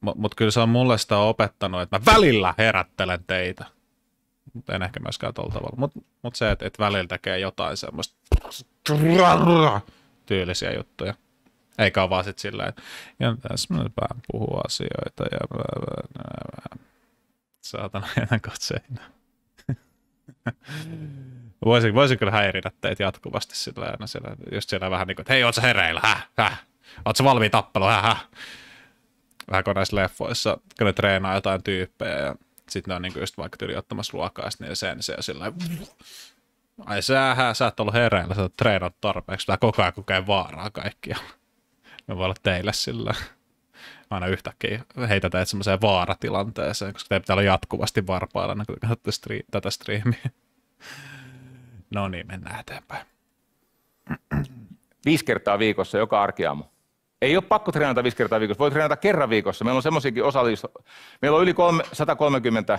Mutta mut kyllä se on mulle sitä opettanut, että mä välillä herättelen teitä. Mut en ehkä myöskään tuolla tavalla. Mutta mut se, että et välillä tekee jotain semmoista tyylisiä juttuja. Eikä ole vaan sitten sillä, että tässä mä vähän puhua asioita ja saatana enää (laughs) katseinä. (laughs) voisin, voisin kyllä häiritä teitä jatkuvasti sillä aina siellä, just siellä vähän niin kuin, että hei, oot sä hereillä, häh, häh, oot sä valmiin tappelu, häh, häh. Vähän kuin näissä leffoissa, kun ne treenaa jotain tyyppejä ja sitten ne on niin kuin just vaikka tyyli ottamassa ruokaa ja sitten niillä sen se on sillä lailla, Ai sähän, sä et ollut hereillä, sä treenat tarpeeksi, tää koko ajan kokee vaaraa kaikkia. Ne voi olla teille sillä aina yhtäkkiä heitä teet semmoiseen vaaratilanteeseen, koska te pitää olla jatkuvasti varpailla, kun katsotte stri- tätä striimiä. No niin, mennään eteenpäin. Viisi kertaa viikossa joka arkiaamu. Ei ole pakko treenata viisi kertaa viikossa, voi treenata kerran viikossa. Meillä on semmoisiakin osallistujia. Meillä on yli 130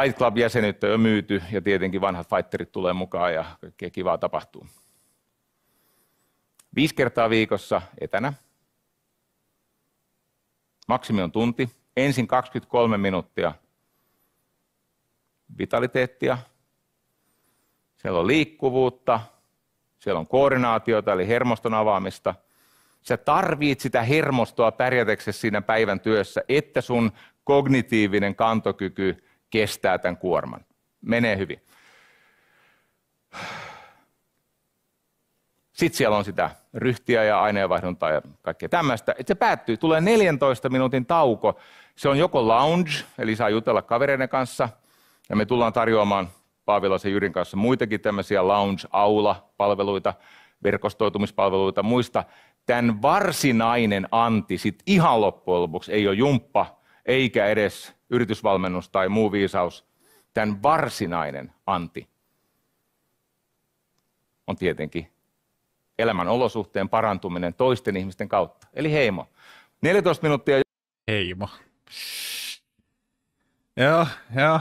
Fight Club-jäsenyyttä on myyty ja tietenkin vanhat fighterit tulee mukaan ja kaikkea kivaa tapahtuu. Viisi kertaa viikossa etänä. Maksimi on tunti. Ensin 23 minuuttia vitaliteettia. Siellä on liikkuvuutta, siellä on koordinaatiota eli hermoston avaamista. Sä tarvit sitä hermostoa pärjätäksesi siinä päivän työssä, että sun kognitiivinen kantokyky – kestää tämän kuorman. Menee hyvin. Sitten siellä on sitä ryhtiä ja aineenvaihduntaa ja kaikkea tämmöistä. se päättyy, tulee 14 minuutin tauko. Se on joko lounge, eli saa jutella kavereiden kanssa, ja me tullaan tarjoamaan Paavilaisen Jyrin kanssa muitakin tämmöisiä lounge-aula-palveluita, verkostoitumispalveluita, muista. Tämän varsinainen anti sit ihan loppujen lopuksi ei ole jumppa, eikä edes yritysvalmennus tai muu viisaus, tämän varsinainen anti on tietenkin elämän olosuhteen parantuminen toisten ihmisten kautta. Eli heimo. 14 minuuttia. Heimo. Joo, joo.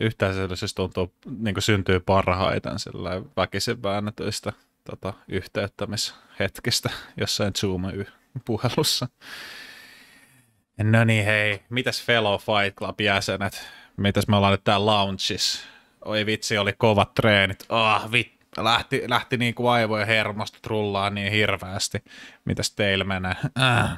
Yhtään sellaisessa tuntuu, niin kuin syntyy parhaiten sillä väkisin väännetyistä tota, yhteyttämishetkistä jossain Zoom-puhelussa. No niin hei, mitäs fellow Fight Club jäsenet? Mitäs me ollaan nyt täällä loungeissa? Oi vitsi, oli kovat treenit. Ah, oh, vittu. Lähti, lähti niin kuin aivoja hermosta rullaan niin hirveästi. Mitäs teillä menee? Äh.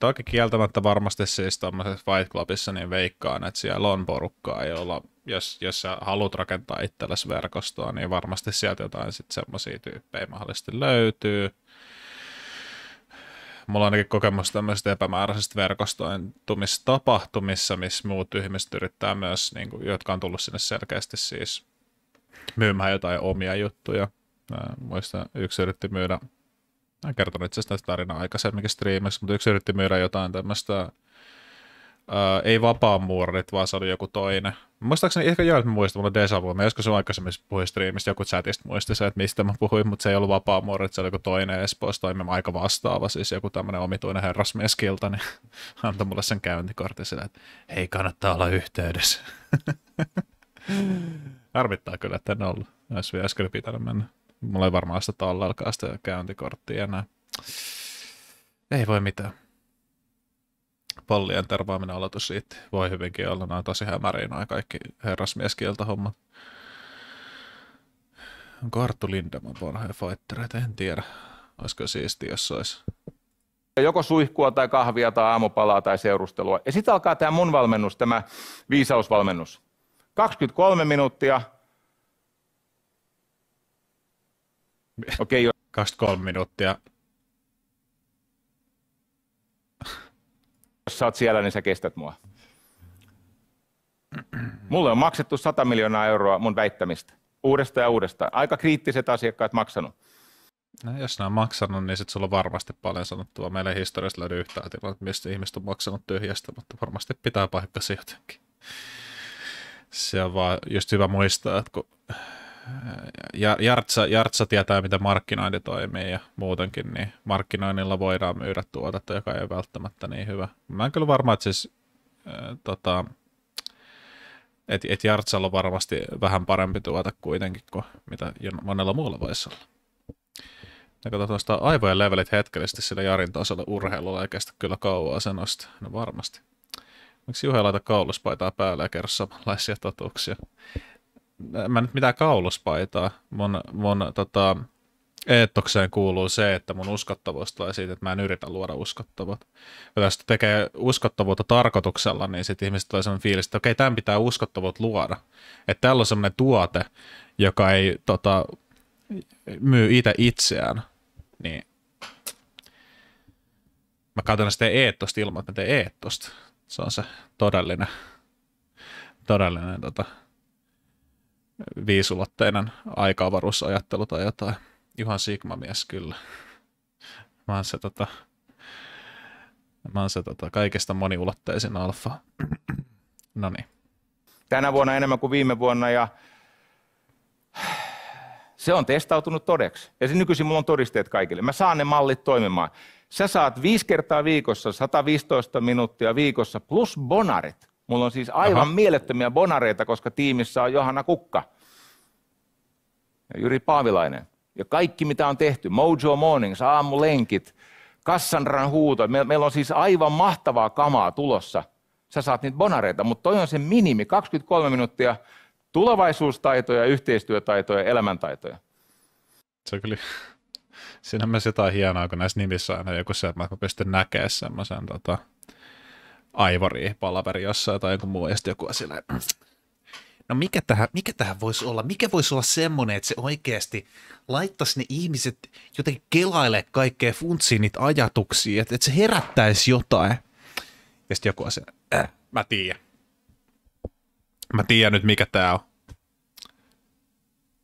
Toki kieltämättä varmasti siis tuommoisessa Fight Clubissa niin veikkaan, että siellä on porukkaa, jolla, jos, jos sä haluat rakentaa itsellesi verkostoa, niin varmasti sieltä jotain sitten semmoisia tyyppejä mahdollisesti löytyy mulla on ainakin kokemus tämmöisistä epämääräisistä verkostointumistapahtumissa, missä muut ihmiset yrittää myös, niin kuin, jotka on tullut sinne selkeästi siis myymään jotain omia juttuja. Mä muistan, yksi yritti myydä, mä en kertonut itse asiassa tarinaa aikaisemminkin striimissä, mutta yksi yritti myydä jotain tämmöistä, ää, ei vapaamuurit, vaan se oli joku toinen, Muistaakseni ehkä joo, että mä muistan, mulla Deja Vu. Mä joskus on aikaisemmin puhuin striimistä joku chatista muistissa, että mistä mä puhuin, mutta se ei ollut vapaa muori, se oli joku toinen Espoossa toimi aika vastaava, siis joku tämmöinen omituinen herrasmieskilta, niin (laughs) antoi mulle sen käyntikortin sillä, että hei, kannattaa olla yhteydessä. Mm. Harvittaa kyllä, että en ollut. Olisi vielä äsken pitänyt mennä. Mulla ei varmaan sitä tallelkaa sitä käyntikorttia enää. Ei voi mitään pallien tervaaminen aloitus siitä voi hyvinkin olla noin tosi hämäriä noin kaikki herrasmieskieltä hommat. Onko Arttu Lindeman vanhoja fightereita? En tiedä. Olisiko siisti, jos olisi joko suihkua tai kahvia tai aamupalaa tai seurustelua. Ja sitten alkaa tämä mun valmennus, tämä viisausvalmennus. 23 minuuttia. Okei, okay, 23 minuuttia jos sä oot siellä, niin sä kestät mua. Mulle on maksettu 100 miljoonaa euroa mun väittämistä. uudesta ja uudestaan. Aika kriittiset asiakkaat maksanut. No, jos ne on maksanut, niin sitten sulla on varmasti paljon sanottua. Meillä historiassa löydy yhtään tilannetta, mistä ihmiset on maksanut tyhjästä, mutta varmasti pitää paikkansa jotenkin. Se on vaan just hyvä muistaa, että kun Jartsa, Jartsa tietää, miten markkinointi toimii ja muutenkin, niin markkinoinnilla voidaan myydä tuotetta, joka ei ole välttämättä niin hyvä. Mä en kyllä varma, että siis, äh, tota, et, et Jartsalla on varmasti vähän parempi tuote kuitenkin kuin mitä monella muulla voisi olla. Ja katsotaan tuosta aivojen levelit hetkellisesti sillä Jarin tasolla urheilulla ei kestä kyllä kauaa sen nosta. No varmasti. Miksi Juhe laita kauluspaitaa päälle ja kerro samanlaisia totuuksia? mä nyt mitään kauluspaitaa. Mun, mun tota, eettokseen kuuluu se, että mun uskottavuus tulee siitä, että mä en yritä luoda uskottavuutta. Ja jos tekee uskottavuutta tarkoituksella, niin sitten ihmiset tulee sellainen fiilis, että okei, tämän pitää uskottavuutta luoda. Että täällä on sellainen tuote, joka ei tota, myy itse itseään. Niin mä katson sitä eettosta ilman, että mä teen eettosta. Se on se todellinen, todellinen tota, viisulotteinen aikaavaruusajattelu tai jotain. Ihan mies kyllä. Mä oon se, tota, mä oon se tota, kaikesta moniulotteisin alfa. no niin. Tänä vuonna enemmän kuin viime vuonna ja se on testautunut todeksi. Ja se nykyisin mulla on todisteet kaikille. Mä saan ne mallit toimimaan. Sä saat viisi kertaa viikossa 115 minuuttia viikossa plus bonarit. Mulla on siis aivan Aha. mielettömiä bonareita, koska tiimissä on Johanna Kukka ja Jyri Paavilainen. Ja kaikki, mitä on tehty, Mojo Mornings, aamulenkit, Kassanran huuto. Me, meillä on siis aivan mahtavaa kamaa tulossa. Sä saat niitä bonareita, mutta toi on se minimi, 23 minuuttia tulevaisuustaitoja, yhteistyötaitoja, elämäntaitoja. Se on kyllä, (laughs) siinä on myös jotain hienoa, kun näissä nimissä on aina joku se, että mä pystyn näkemään semmoisen tota, Aivari, palaveri jossain tai joku muu, ja joku asia mm. no mikä tähän, mikä tähän voisi olla, mikä voisi olla semmoinen, että se oikeasti laittaisi ne ihmiset jotenkin kelailee kaikkea funtsiin niitä ajatuksia, että, että se herättäisi jotain. Ja sitten joku asia, äh, mä tiedän. Mä tiedän nyt, mikä tää on.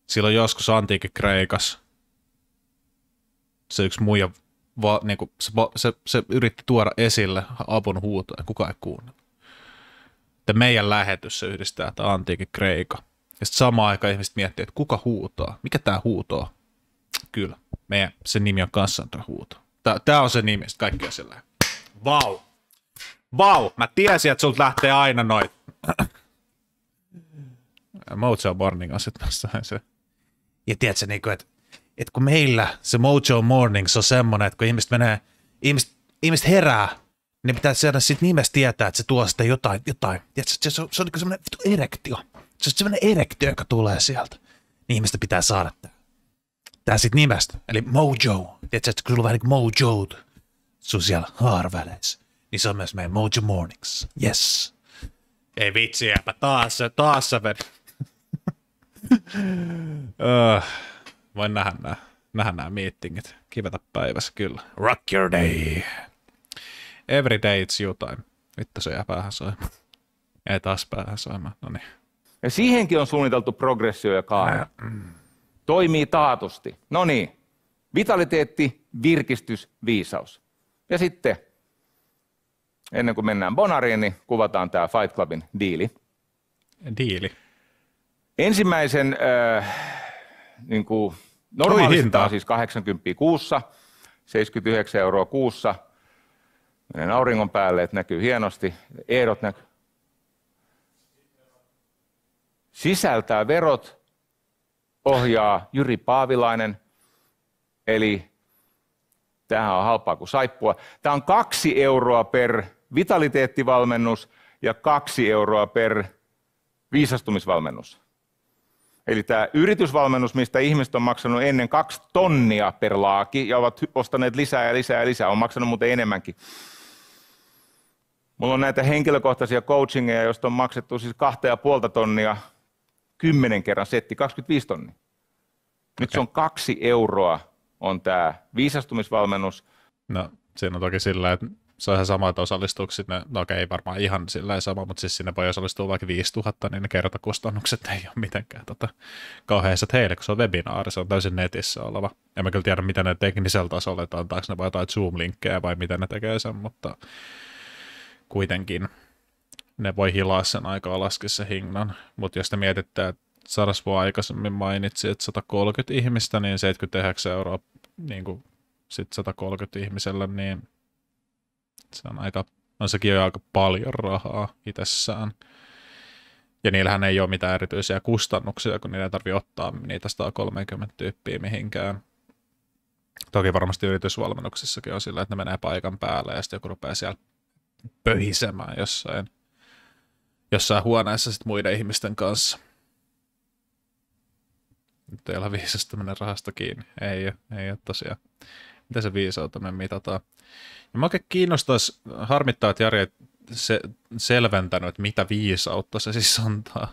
Silloin joskus antiikin Kreikas se yksi muija va, niin kuin, se, se, se yritti tuoda esille avun huutoa, kuka ei kuunnella. Että meidän lähetys se yhdistää, että antiikin kreika. Ja sitten samaan aikaan ihmiset miettii, että kuka huutaa, mikä tämä huutoo. Kyllä, meidän, sen nimi on Cassandra huuto. Tämä on se nimi, sitten kaikki on sillä Vau! Vau! Mä tiesin, että sulta lähtee aina noin. Mojo Morning asettamassa se. Ja tiedätkö, niin kuin, että että kun meillä se Mojo Mornings on semmoinen, että kun ihmiset menee, ihmiset, ihmiset herää, niin pitää saada sitten nimestä tietää, että se tuo sitä jotain, jotain. Ja se, se, on, se on niin semmoinen vittu erektio. Se on semmoinen erektio, joka tulee sieltä. Niin ihmistä pitää saada tämä. Tämä sitten nimestä, eli Mojo. Tiedätkö, että kun sulla on vähän niin kuin Mojo, sun siellä haarväleissä, niin se on myös meidän Mojo Mornings. Yes. Ei jääpä taas se, taas se (laughs) öh. Voin nähdä nämä, nähdä nämä meetingit. Kivetä päivässä, kyllä. Rock your day. Niin. Every day it's you time. Vittu se jää päähän soimaan. Ei taas päähän soimaan, no niin. Ja siihenkin on suunniteltu progressio ja kaaja. Mm. Toimii taatusti. No niin. Vitaliteetti, virkistys, viisaus. Ja sitten, ennen kuin mennään Bonariin, niin kuvataan tämä Fight Clubin diili. Diili. Ensimmäisen äh, niin kuin normaalista on siis 80 kuussa, 79 euroa kuussa. Menen auringon päälle, että näkyy hienosti. Ehdot näkyy. Sisältää verot, ohjaa Jyri Paavilainen. Eli tähän on halpaa kuin saippua. Tämä on kaksi euroa per vitaliteettivalmennus ja kaksi euroa per viisastumisvalmennus. Eli tämä yritysvalmennus, mistä ihmiset on maksanut ennen kaksi tonnia per laaki ja ovat ostaneet lisää ja lisää ja lisää, on maksanut muuten enemmänkin. Mulla on näitä henkilökohtaisia coachingeja, joista on maksettu siis kahta ja puolta tonnia kymmenen kerran setti, 25 tonnia. Nyt okay. se on kaksi euroa on tämä viisastumisvalmennus. No, siinä on toki sillä, että se on ihan sama, että osallistuuko sinne, no okei, ei varmaan ihan sillä sama, mutta siis sinne voi osallistua vaikka 5000, niin ne kertakustannukset ei ole mitenkään tota, kauheaiset heille, kun se on webinaari, se on täysin netissä oleva. En mä kyllä tiedä, mitä ne teknisellä tasolla, että antaako ne vai jotain Zoom-linkkejä vai miten ne tekee sen, mutta kuitenkin ne voi hilaa sen aikaa laskea se hinnan. Mutta jos te mietitte, että Sarasvo aikaisemmin mainitsi, että 130 ihmistä, niin 79 euroa niin kuin sit 130 ihmiselle, niin se on aika, no sekin on aika paljon rahaa itsessään. Ja niillähän ei ole mitään erityisiä kustannuksia, kun niitä tarvii tarvitse ottaa niitä 130 tyyppiä mihinkään. Toki varmasti yritysvalmennuksissakin on sillä, että ne menee paikan päälle ja sitten joku rupeaa siellä pöhisemään jossain, jossain huoneessa sit muiden ihmisten kanssa. Nyt ei ole viisasta mennä rahasta kiinni. Ei ole, ei ole tosiaan miten se viisautta me mitataan. Ja no, mä oikein kiinnostaisi, harmittaa, että Jari se, selventänyt, että mitä viisautta se siis antaa.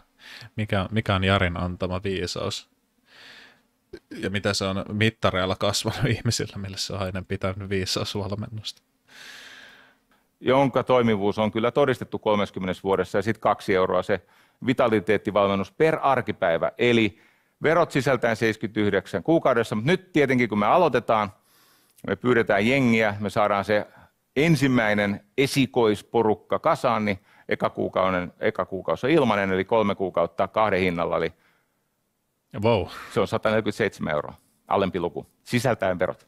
Mikä, mikä on Jarin antama viisaus. Ja mitä se on mittareilla kasvanut ihmisillä, millä se on aina pitänyt viisausvalmennusta jonka toimivuus on kyllä todistettu 30 vuodessa, ja sitten kaksi euroa se vitaliteettivalmennus per arkipäivä, eli verot sisältään 79 kuukaudessa, mutta nyt tietenkin kun me aloitetaan, me pyydetään jengiä, me saadaan se ensimmäinen esikoisporukka kasaan, niin eka, kuukauden, eka kuukausi on ilmainen, eli kolme kuukautta kahden hinnalla, eli wow. se on 147 euroa, alempi luku, sisältäen verot.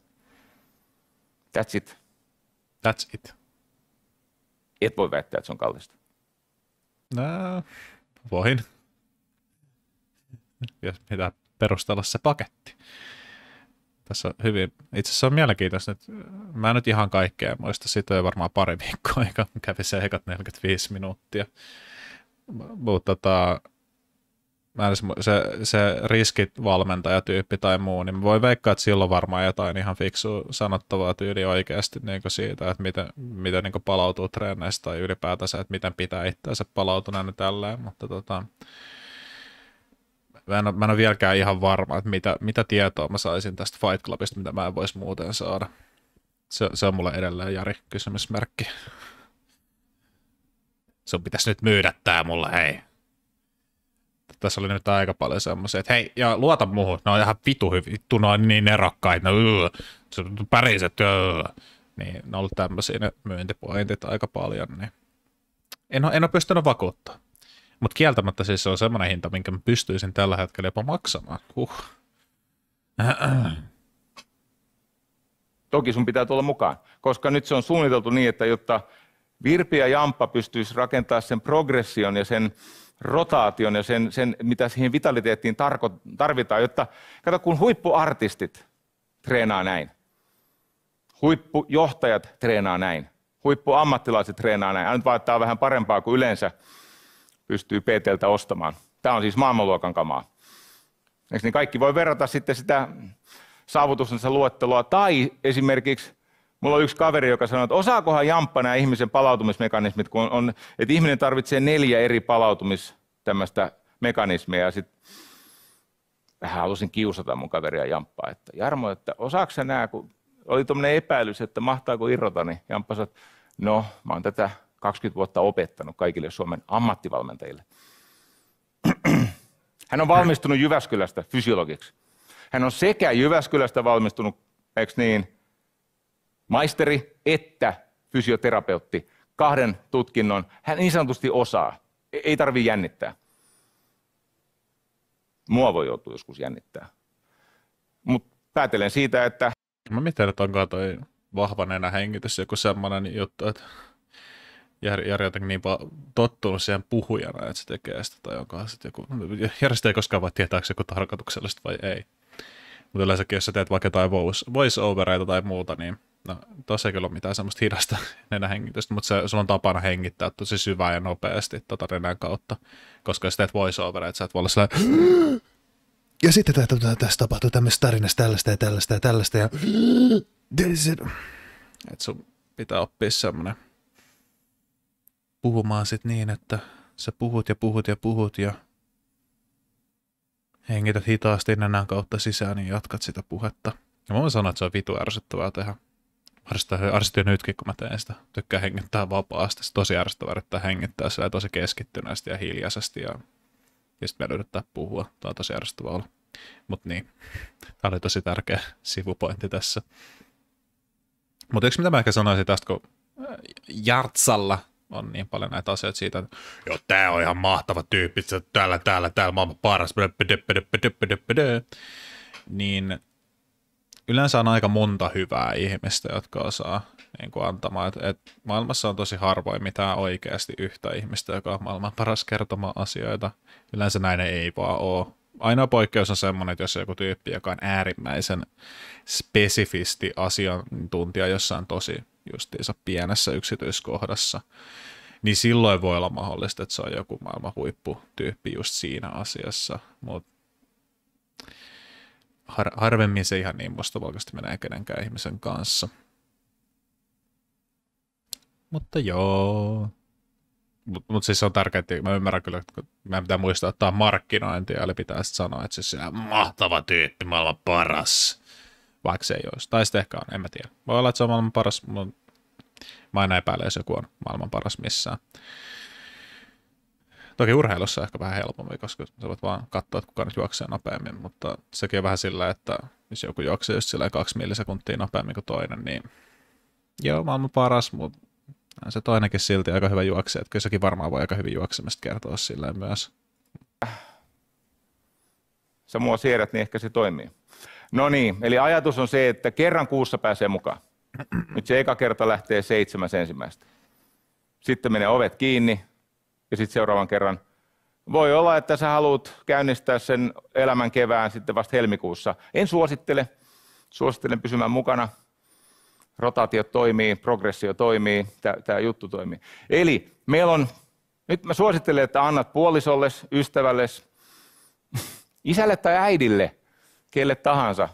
That's it. That's it. Et voi väittää, että se on kallista. No, voin. Ja pitää perustella se paketti tässä hyvin, itse asiassa on mielenkiintoista, että mä en nyt ihan kaikkea muista, siitä on varmaan pari viikkoa, eikä kävi se ekat 45 minuuttia. Mutta tota, mä en, se, se riskivalmentajatyyppi tai muu, niin voi veikkaa, että silloin varmaan jotain ihan fiksua sanottavaa tyyli oikeasti niin siitä, että miten, miten niin palautuu treeneistä tai ylipäätänsä, että miten pitää itseänsä palautuneena tälleen, mutta tota, Mä en, ole, mä en ole vieläkään ihan varma, että mitä, mitä tietoa mä saisin tästä Fight Clubista, mitä mä en voisi muuten saada. Se, se on mulle edelleen Jari kysymysmerkki. Sun pitäisi nyt myydä tää mulle, hei. Tässä oli nyt aika paljon semmoisia, että hei, ja luota muuhun, ne on ihan vitu hyvin, ne on niin erokkaita, ne päriset, Niin, ne on ollut tämmöisiä ne myyntipointit aika paljon, niin en ole, en ole pystynyt vakuuttaa. Mutta kieltämättä siis se on semmoinen hinta, minkä mä pystyisin tällä hetkellä jopa maksamaan. Huh. Toki sun pitää tulla mukaan, koska nyt se on suunniteltu niin, että jotta Virpi ja Jamppa pystyisi rakentaa sen progression ja sen rotaation ja sen, sen mitä siihen vitaliteettiin tarko, tarvitaan, jotta, kato kun huippuartistit treenaa näin, huippujohtajat treenaa näin, huippuammattilaiset treenaa näin, aina vaan, että tämä on vähän parempaa kuin yleensä, pystyy PTltä ostamaan. Tämä on siis maailmanluokan kamaa. Eikö niin kaikki voi verrata sitten sitä saavutustensa luetteloa. Tai esimerkiksi mulla on yksi kaveri, joka sanoi, että osaakohan jamppa nämä ihmisen palautumismekanismit, kun on, että ihminen tarvitsee neljä eri palautumis tämmöistä mekanismia. Ja sit vähän halusin kiusata mun kaveria jamppaa, että Jarmo, että osaako nämä, kun oli tuommoinen epäilys, että mahtaako irrota, niin jamppa sanoi, no mä oon tätä 20 vuotta opettanut kaikille Suomen ammattivalmentajille. (clears throat) Hän on valmistunut Jyväskylästä fysiologiksi. Hän on sekä Jyväskylästä valmistunut, eikö niin, maisteri että fysioterapeutti. Kahden tutkinnon hän niin sanotusti osaa. E-, ei tarvi jännittää. Mua voi joutua joskus jännittää. Mutta päätelen siitä, että... Mä mietin, että onkaan toi vahva hengitys joku semmoinen juttu, että Jari jotenkin niin tottunut siihen puhujana, että se tekee sitä, tai onkohan sitten joku, järjestäjä ei koskaan onko se joku tarkoituksellista vai ei. Mutta yleensäkin, jos sä teet vaikka jotain voice-overeita tai muuta, niin no, tuossa ei kyllä ole mitään semmoista hidasta (laughs) nenän hengitystä, mutta se, sulla on tapana hengittää tosi syvää ja nopeasti tota nenän kautta, koska jos teet voice-overeita, sä et voi olla sellainen ja sitten tässä tapahtuu tämmöistä tarinasta tällaista ja tällaista ja tällaista ja Että sun pitää oppia semmoinen puhumaan sit niin, että sä puhut ja puhut ja puhut ja hengität hitaasti nenän kautta sisään niin jatkat sitä puhetta. Ja mä voin sanoa, että se on vitu ärsyttävää tehdä. Ärsytyy nytkin, kun mä teen sitä. Tykkää hengittää vapaasti. Se tosi ärsyttävää yrittää hengittää sillä tosi keskittyneesti ja hiljaisesti. Ja, ja sitten meidän yrittää puhua. Tämä on tosi ärsyttävää olla. Mutta niin, tämä oli tosi tärkeä sivupointti tässä. Mutta yksi mitä mä ehkä sanoisin tästä, kun Jartsalla on niin paljon näitä asioita siitä, että joo, tää on ihan mahtava tyyppi, että täällä, täällä, täällä maailman paras, niin yleensä on aika monta hyvää ihmistä, jotka osaa niin kuin antamaan. että et maailmassa on tosi harvoin mitään oikeasti yhtä ihmistä, joka on maailman paras kertomaan asioita. Yleensä näin ei vaan ole. Ainoa poikkeus on semmoinen, että jos on joku tyyppi, joka on äärimmäisen spesifisti asiantuntija jossain tosi justiinsa pienessä yksityiskohdassa, niin silloin voi olla mahdollista, että se on joku maailman huipputyyppi just siinä asiassa, mutta har- harvemmin se ihan niin mustavalkoisesti menee kenenkään ihmisen kanssa. Mutta joo. Mutta mut siis se on tärkeää, että mä ymmärrän kyllä, että mä pitää muistaa, että tämä on markkinointia, eli pitää sanoa, että siis mahtava tyyppi, maailman paras vaikka se ei olisi. Tai sitten ehkä on, en mä tiedä. Voi olla, että se on maailman paras, mutta mä aina epäilen, jos joku on maailman paras missään. Toki urheilussa on ehkä vähän helpommin, koska sä voit vaan katsoa, että kuka nyt juoksee nopeammin, mutta sekin on vähän sillä, että jos joku juoksee just sillä kaksi millisekuntia nopeammin kuin toinen, niin joo, maailman paras, mutta se toinenkin silti aika hyvä juoksee, että kyllä sekin varmaan voi aika hyvin juoksemista kertoa silleen myös. Sä mua siedät, niin ehkä se toimii. No niin, eli ajatus on se, että kerran kuussa pääsee mukaan. Nyt se eka kerta lähtee seitsemäs ensimmäistä. Sitten menee ovet kiinni ja sitten seuraavan kerran. Voi olla, että sä haluat käynnistää sen elämän kevään sitten vasta helmikuussa. En suosittele. Suosittelen pysymään mukana. Rotaatio toimii, progressio toimii, tämä juttu toimii. Eli meillä on, nyt mä suosittelen, että annat puolisolle, ystävälle, (laughs) isälle tai äidille – kelle tahansa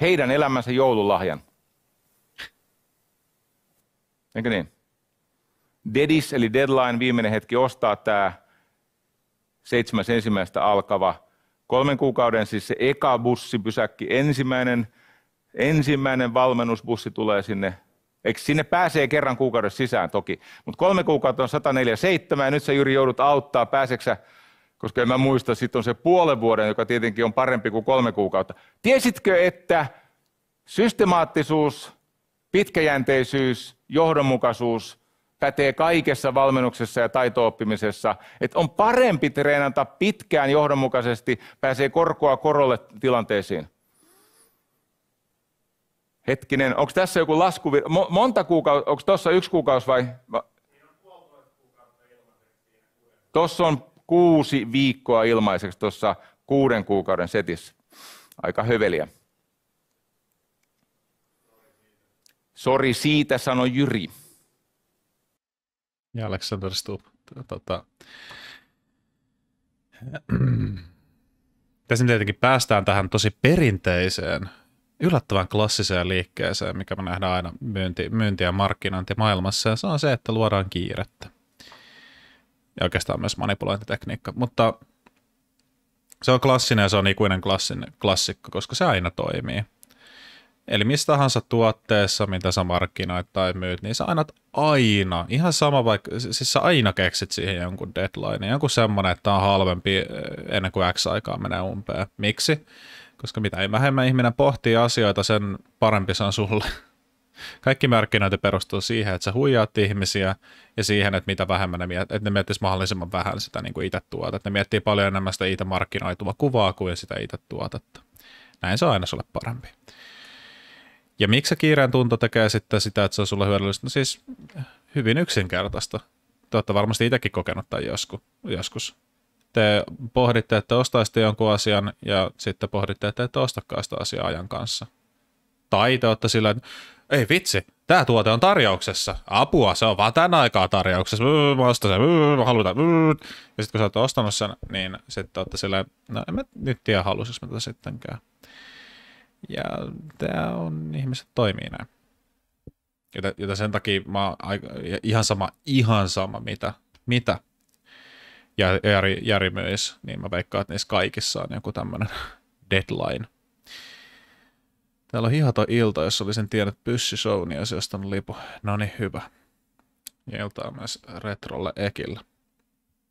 heidän elämänsä joululahjan. Eikö niin? Dedis eli deadline, viimeinen hetki ostaa tämä 7.1. alkava kolmen kuukauden, siis se eka bussipysäkki, ensimmäinen, ensimmäinen valmennusbussi tulee sinne. Eikö sinne pääsee kerran kuukauden sisään toki, mutta kolme kuukautta on 147 ja nyt sä Jyri joudut auttaa, pääseksä koska en mä muista, sitten on se puolen vuoden, joka tietenkin on parempi kuin kolme kuukautta. Tiesitkö, että systemaattisuus, pitkäjänteisyys, johdonmukaisuus pätee kaikessa valmennuksessa ja taitooppimisessa. Että on parempi treenata pitkään johdonmukaisesti, pääsee korkoa korolle tilanteisiin. Hetkinen, onko tässä joku lasku? Monta kuukautta, onko tuossa yksi kuukausi vai? Tuossa on kuusi viikkoa ilmaiseksi tuossa kuuden kuukauden setissä. Aika höveliä. Sori siitä, sanoi Jyri. Ja Alexander Stubb. Tota, (clears throat) tässä tietenkin päästään tähän tosi perinteiseen, yllättävän klassiseen liikkeeseen, mikä me nähdään aina myynti, myynti ja markkinointi maailmassa, ja se on se, että luodaan kiirettä ja oikeastaan myös manipulointitekniikka, mutta se on klassinen ja se on ikuinen klassin, klassikko, koska se aina toimii. Eli mistä tahansa tuotteessa, mitä sä markkinoit tai myyt, niin sä aina, aina, ihan sama vaikka, siis sä aina keksit siihen jonkun deadline, jonkun semmonen että on halvempi eh, ennen kuin X aikaa menee umpeen. Miksi? Koska mitä ei vähemmän ihminen pohtii asioita, sen parempi se on sulle. (laughs) Kaikki markkinointi perustuu siihen, että sä huijaat ihmisiä ja siihen, että mitä vähemmän ne, miet- että ne miettis mahdollisimman vähän sitä niin kuin itse tuotetta. Ne miettii paljon enemmän sitä itse markkinoituvaa kuvaa kuin sitä itse tuotetta. Näin se on aina sulle parempi. Ja miksi se kiireen tunto tekee sitten sitä, että se on sulle hyödyllistä? No siis hyvin yksinkertaista. Te olette varmasti itsekin kokenut tämän joskus. Te pohditte, että ostaisitte jonkun asian ja sitten pohditte, että ette ostakaan sitä asiaa ajan kanssa taiteutta sillä, että ei vitsi, tämä tuote on tarjouksessa. Apua, se on vaan tän aikaa tarjouksessa. Mm, mä ostan sen, mm, mä haluan mm. Ja sitten kun sä oot ostanut sen, niin sitten olette sillä, no en mä nyt tiedä halusinko mä tätä sittenkään. Ja tämä on, ihmiset toimii näin. Joten, joten sen takia mä oon aika, ihan sama, ihan sama mitä, mitä Jari, Jari myös, niin mä veikkaan, että niissä kaikissa on joku tämmöinen (laughs) deadline Täällä on hihaton ilta, jos olisin tiennyt pyssy niin olisi ostanut lipu. No niin, hyvä. ilta on myös retrolle ekillä.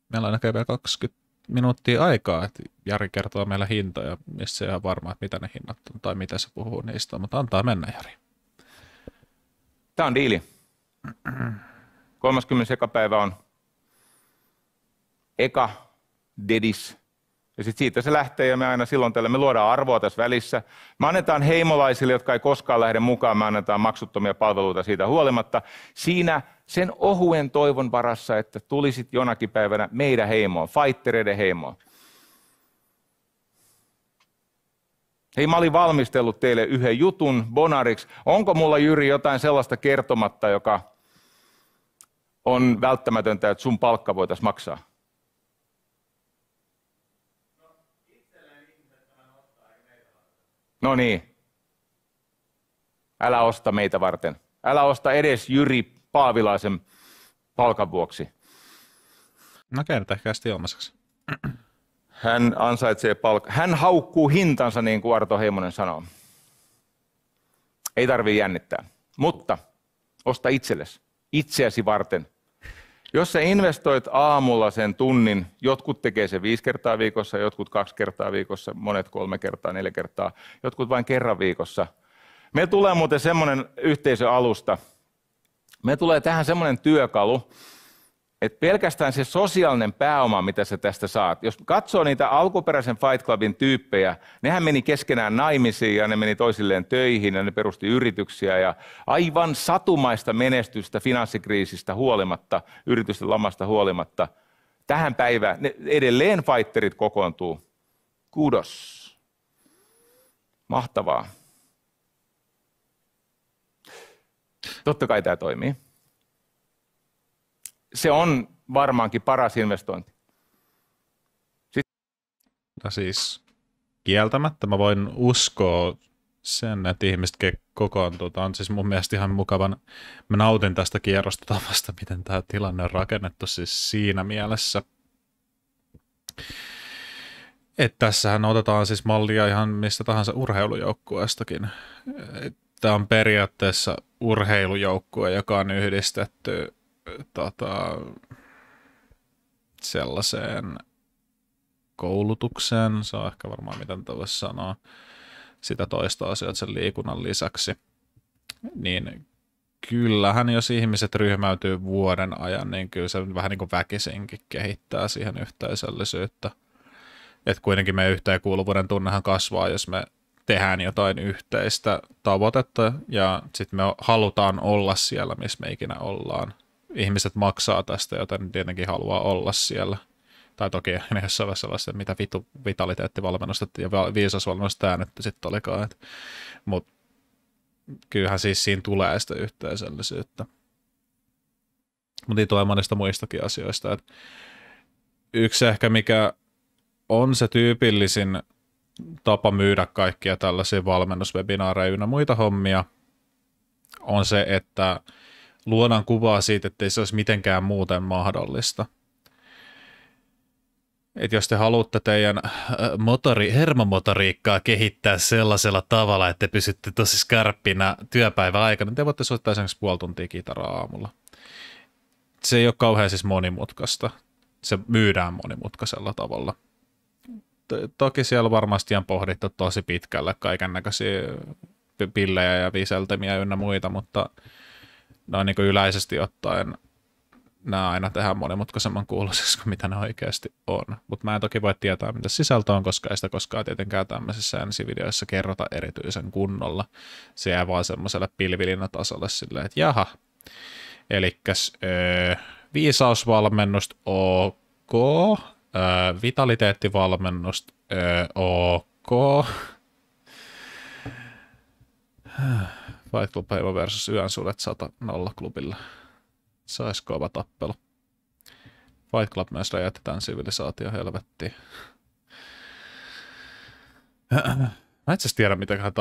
Meillä on näköjään vielä 20 minuuttia aikaa, että Jari kertoo meillä hintoja, missä ei ole varma, että mitä ne hinnat on tai mitä se puhuu niistä, mutta antaa mennä Jari. Tämä on diili. 30. päivä on eka dedis ja sitten siitä se lähtee ja me aina silloin tällä, me luodaan arvoa tässä välissä. Me annetaan heimolaisille, jotka ei koskaan lähde mukaan, me annetaan maksuttomia palveluita siitä huolimatta. Siinä sen ohuen toivon varassa, että tulisit jonakin päivänä meidän heimoon, fightereiden heimoon. Hei, mä olin valmistellut teille yhden jutun bonariksi. Onko mulla Jyri jotain sellaista kertomatta, joka on välttämätöntä, että sun palkka voitaisiin maksaa? No niin. Älä osta meitä varten. Älä osta edes Jyri Paavilaisen palkan vuoksi. No sitten ilmaiseksi. Hän ansaitsee palkka. Hän haukkuu hintansa, niin kuin Arto Heimonen sanoo. Ei tarvitse jännittää. Mutta osta itsellesi, itseäsi varten – jos sä investoit aamulla sen tunnin, jotkut tekee se viisi kertaa viikossa, jotkut kaksi kertaa viikossa, monet kolme kertaa, neljä kertaa, jotkut vain kerran viikossa. Me tulee muuten semmoinen yhteisöalusta, me tulee tähän semmoinen työkalu, että pelkästään se sosiaalinen pääoma, mitä sä tästä saat, jos katsoo niitä alkuperäisen Fight Clubin tyyppejä, nehän meni keskenään naimisiin ja ne meni toisilleen töihin ja ne perusti yrityksiä ja aivan satumaista menestystä finanssikriisistä huolimatta, yritysten lamasta huolimatta. Tähän päivään ne edelleen fighterit kokoontuu. Kudos. Mahtavaa. Totta kai tämä toimii se on varmaankin paras investointi. Sitten... No siis kieltämättä mä voin uskoa sen, että ihmiset kokoontuu. Tämä on siis mun mielestä ihan mukavan, mä nautin tästä kierrostotavasta, miten tämä tilanne on rakennettu siis siinä mielessä. että tässähän otetaan siis mallia ihan mistä tahansa urheilujoukkueestakin. Tämä on periaatteessa urheilujoukkue, joka on yhdistetty tota, sellaiseen koulutukseen, saa ehkä varmaan miten voisi sanoa, sitä toista asiaa sen liikunnan lisäksi, niin kyllähän jos ihmiset ryhmäytyy vuoden ajan, niin kyllä se vähän niin kuin väkisinkin kehittää siihen yhteisöllisyyttä. Et kuitenkin meidän yhteenkuuluvuuden tunnehan kasvaa, jos me tehdään jotain yhteistä tavoitetta ja sitten me halutaan olla siellä, missä me ikinä ollaan ihmiset maksaa tästä, joten tietenkin haluaa olla siellä. Tai toki (laughs) ne jossain vaiheessa sellaista, mitä vitu vitaliteettivalmennusta ja viisasvalmennusta tämä nyt sitten olikaan. mut kyllähän siis siinä tulee sitä yhteisöllisyyttä. Mutta niin tulee monista muistakin asioista. Et yksi ehkä mikä on se tyypillisin tapa myydä kaikkia tällaisia valmennuswebinaareja ja muita hommia, on se, että luodaan kuvaa siitä, että ei se olisi mitenkään muuten mahdollista. Et jos te haluatte teidän äh, motori, hermomotoriikkaa kehittää sellaisella tavalla, että te pysytte tosi skarppina työpäivän aikana, niin te voitte soittaa esimerkiksi puoli tuntia kitaraa aamulla. Se ei ole kauhean siis monimutkaista. Se myydään monimutkaisella tavalla. Toki siellä varmasti on pohdittu tosi pitkälle kaiken näköisiä pillejä ja viseltämiä ynnä muita, mutta – noin niin yleisesti ottaen nämä aina tehdään monimutkaisemman kuuloisiksi kuin mitä ne oikeasti on. Mutta mä en toki voi tietää, mitä sisältö on, koska ei sitä koskaan tietenkään tämmöisissä ensivideoissa kerrota erityisen kunnolla. Se jää vaan semmoiselle pilvilinnatasolle silleen, että jaha. Elikkäs öö, viisausvalmennusta ok, öö, vitaliteettivalmennusta öö, ok, Fight Club Evo versus sulet 100 klubilla. Saisi kova tappelu. Fight Club myös räjätetään sivilisaatio helvettiin. Mä itse siis tiedä, mitäköhän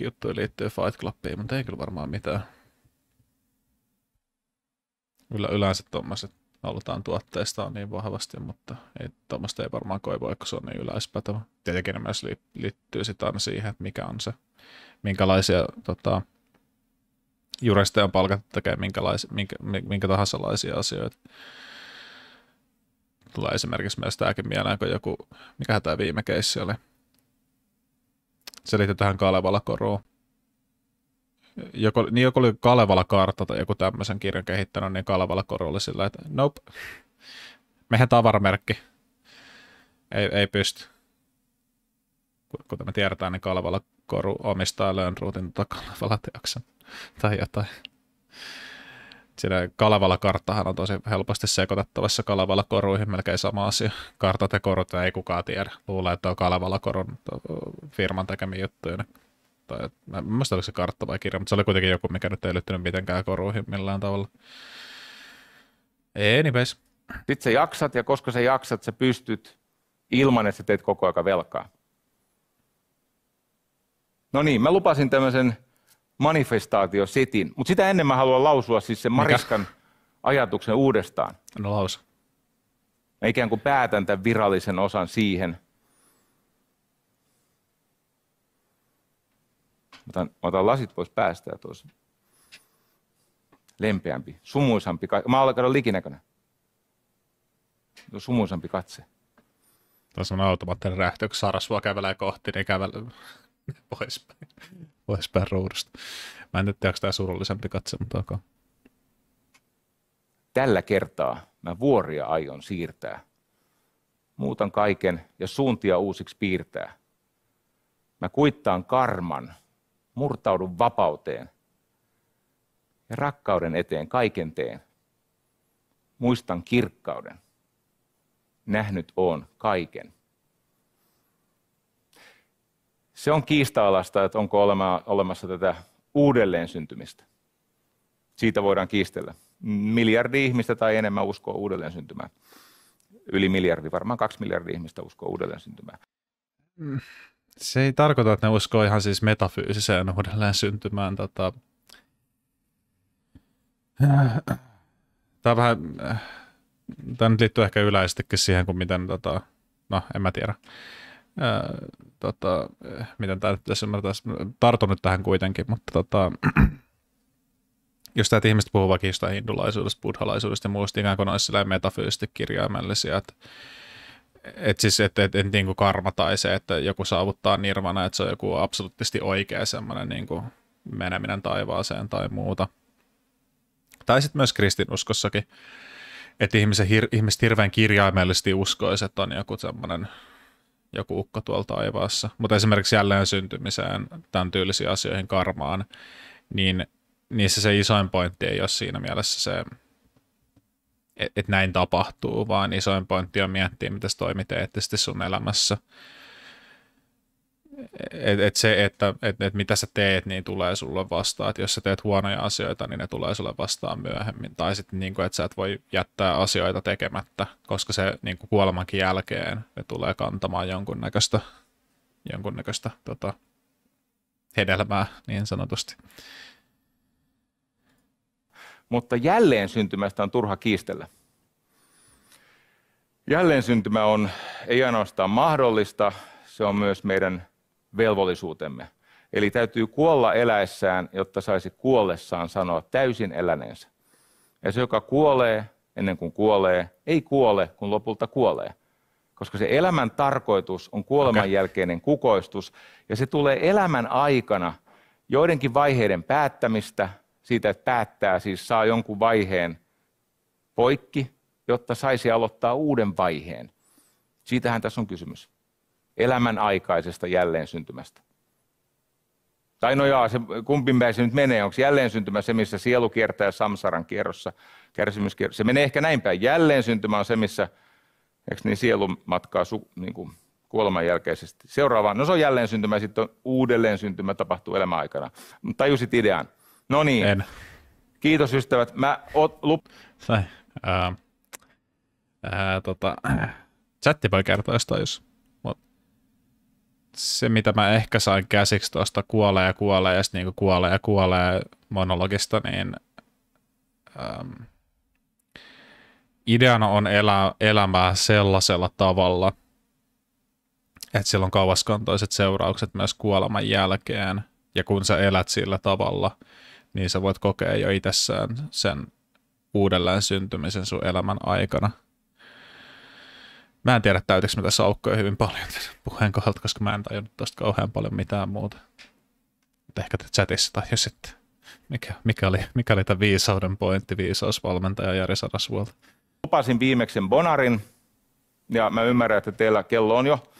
juttuja liittyy Fight Clubiin, mutta ei kyllä varmaan mitään. Yllä, yleensä tuommoiset halutaan tuotteista on niin vahvasti, mutta ei, tuommoista ei varmaan koivoa, kun se on niin yleispätevä. Tietenkin ne myös liittyy sitten aina siihen, että mikä on se minkälaisia tota, juristeja on palkattu tekemään minkälaisia, minkä, minkä tahansa laisia asioita. Tulee esimerkiksi myös tämäkin mieleen, kun joku, mikä tämä viime keissi oli. Se liittyy tähän Kalevala koruun. Joko, niin joku oli Kalevala kartta tai joku tämmöisen kirjan kehittänyt, niin Kalevala koru oli sillä, että nope, mehän tavaramerkki, ei, ei pysty kuten me tiedetään, niin Kalvala Koru omistaa Lönnruutin tota Kalvala-teoksen tai jotain. Siinä Kalevala-karttahan on tosi helposti sekoitettavissa Kalevala-koruihin, melkein sama asia. Kartat ja korut ei kukaan tiedä. Luulee, että on Kalevala-korun firman tekemiä juttuja. Niin- tai, mä en muista, oliko se kartta vai kirja, mutta se oli kuitenkin joku, mikä nyt ei liittynyt mitenkään koruihin millään tavalla. Anyways. Sitten sä jaksat, ja koska sä jaksat, sä pystyt ilman, että sä teet koko ajan velkaa. No niin, mä lupasin tämmöisen manifestaatiosetin, mutta sitä ennen mä haluan lausua siis sen Mariskan Mikä? ajatuksen uudestaan. No laus. Mä ikään kuin päätän tämän virallisen osan siihen. Otan, otan lasit pois päästä tuossa. Lempeämpi, sumuisampi. Mä olen kadon likinäköinen. Sumuisampi katse. Tässä on automaattinen rähtö, kun Sarasua kävelee kohti, niin kävelee (laughs) poispäin, poispäin ruudusta. Mä en nyt tiedä, tämä surullisempi katse, mutta alkaa. Tällä kertaa mä vuoria aion siirtää. Muutan kaiken ja suuntia uusiksi piirtää. Mä kuittaan karman, murtaudun vapauteen ja rakkauden eteen kaiken teen. Muistan kirkkauden. Nähnyt oon kaiken. Se on kiista-alasta, että onko olemassa tätä uudelleen syntymistä. Siitä voidaan kiistellä. Miljardi ihmistä tai enemmän uskoo uudelleen syntymään. Yli miljardi, varmaan kaksi miljardia ihmistä uskoo uudelleen syntymään. Se ei tarkoita, että ne uskoo ihan siis metafyysiseen uudelleen syntymään. Tota... Tämä vähän, tämä nyt liittyy ehkä yleisestikin siihen, kun miten, tota... no en mä tiedä tota, eh, miten tämä pitäisi ymmärtää, tartun nyt tähän kuitenkin, mutta tota, (clears throat) jos tämä ihmiset puhuu vaikka jostain hindulaisuudesta, buddhalaisuudesta ja muista, ikään kuin olisi metafyysisesti kirjaimellisia, että et siis, et, et, et, niin kuin karma tai se, että joku saavuttaa nirvana, että se on joku absoluuttisesti oikea semmoinen niin kuin meneminen taivaaseen tai muuta. Tai sitten myös kristinuskossakin, että ihmiset, hir, ihmiset hirveän kirjaimellisesti uskoisivat, että on joku semmoinen joku ukko tuolla taivaassa. Mutta esimerkiksi jälleen syntymiseen, tämän tyylisiin asioihin, karmaan, niin niissä se isoin pointti ei ole siinä mielessä se, että et näin tapahtuu, vaan isoin pointti on miettiä, mitä toimii teettisesti sun elämässä et, et se, että et, et mitä sä teet, niin tulee sulle vastaan. Et jos sä teet huonoja asioita, niin ne tulee sulle vastaan myöhemmin. Tai sitten, niin että sä et voi jättää asioita tekemättä, koska se niin kuin kuolemankin jälkeen ne tulee kantamaan jonkunnäköistä, jonkunnäköistä tota, hedelmää, niin sanotusti. Mutta jälleen syntymästä on turha kiistellä. Jälleen syntymä on ei ainoastaan mahdollista, se on myös meidän velvollisuutemme. Eli täytyy kuolla eläessään, jotta saisi kuollessaan sanoa täysin eläneensä. Ja se, joka kuolee ennen kuin kuolee, ei kuole, kun lopulta kuolee. Koska se elämän tarkoitus on kuoleman jälkeinen kukoistus, ja se tulee elämän aikana joidenkin vaiheiden päättämistä, siitä, että päättää, siis saa jonkun vaiheen poikki, jotta saisi aloittaa uuden vaiheen. Siitähän tässä on kysymys elämän aikaisesta jälleen syntymästä. Tai no jaa, se, kumpi päin se nyt menee, onko jälleen syntymä se, missä sielu kiertää samsaran kierrossa, kärsimyskierrossa. Se menee ehkä näin päin. Jälleen syntymä on se, missä eikö niin sielu matkaa su, niin kuin kuoleman jälkeisesti. Seuraavaan, no se on jälleen syntymä, sitten on uudelleen syntymä tapahtuu elämän aikana. Tajusit idean. No niin. En. Kiitos ystävät. Mä oot lup... Sai. Ää, ää, tota, chatti voi kertoa jos se, mitä mä ehkä sain käsiksi tuosta kuolee ja kuolee ja sitten niin kuolee ja kuolee monologista, niin äm, ideana on elää elämää sellaisella tavalla, että sillä on kauaskantoiset seuraukset myös kuoleman jälkeen. Ja kun sä elät sillä tavalla, niin sä voit kokea jo itsessään sen uudelleen syntymisen sun elämän aikana. Mä en tiedä, täytyykö mä tässä aukkoja hyvin paljon tässä puheen kohdalta, koska mä en tajunnut tosta kauhean paljon mitään muuta. Mutta ehkä te chatissa tai jos sitten. Mikä, mikä, oli, mikä oli tämä viisauden pointti, viisausvalmentaja Jari Sarasvuolta? Lupasin viimeksen Bonarin, ja mä ymmärrän, että teillä kello on jo